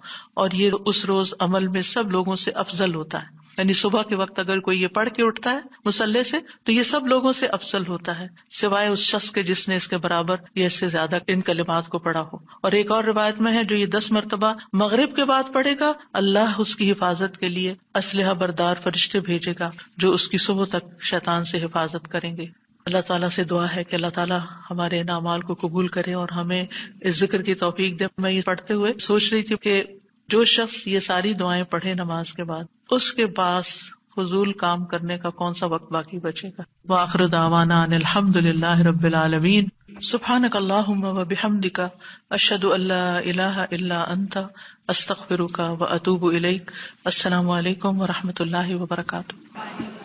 और ये उस रोज अमल में सब लोगों से अफजल होता है यानी सुबह के वक्त अगर कोई ये पढ़ के उठता है मुसल्ले से तो ये सब लोगों से अफसल होता है सिवाय उस शख्स के जिसने इसके बराबर या इससे ज्यादा इन कलिमात को पढ़ा हो और एक और रिवायत में है जो ये दस मरतबा मगरब के बाद पढ़ेगा अल्लाह उसकी हिफाजत के लिए असलह बरदार फरिश्ते भेजेगा जो उसकी सुबह तक शैतान से हिफाजत करेंगे अल्लाह तला से दुआ है कि अल्लाह तला हमारे नामाल को कबूल करे और हमें इस जिक्र की तोफीक दे मैं ये पढ़ते हुए सोच रही थी कि जो शख्स ये सारी दुआएं पढ़े नमाज के बाद उसके पास फजूल काम करने का कौन सा वक्त बाकी बचेगा वाखर दावाना अनिलहमदुल्लाह रबीआलमीन अशद अल्लाह इल्ला अंता अस्तगफिरुका व अतूबु इलैक अस्सलाम वालेकुम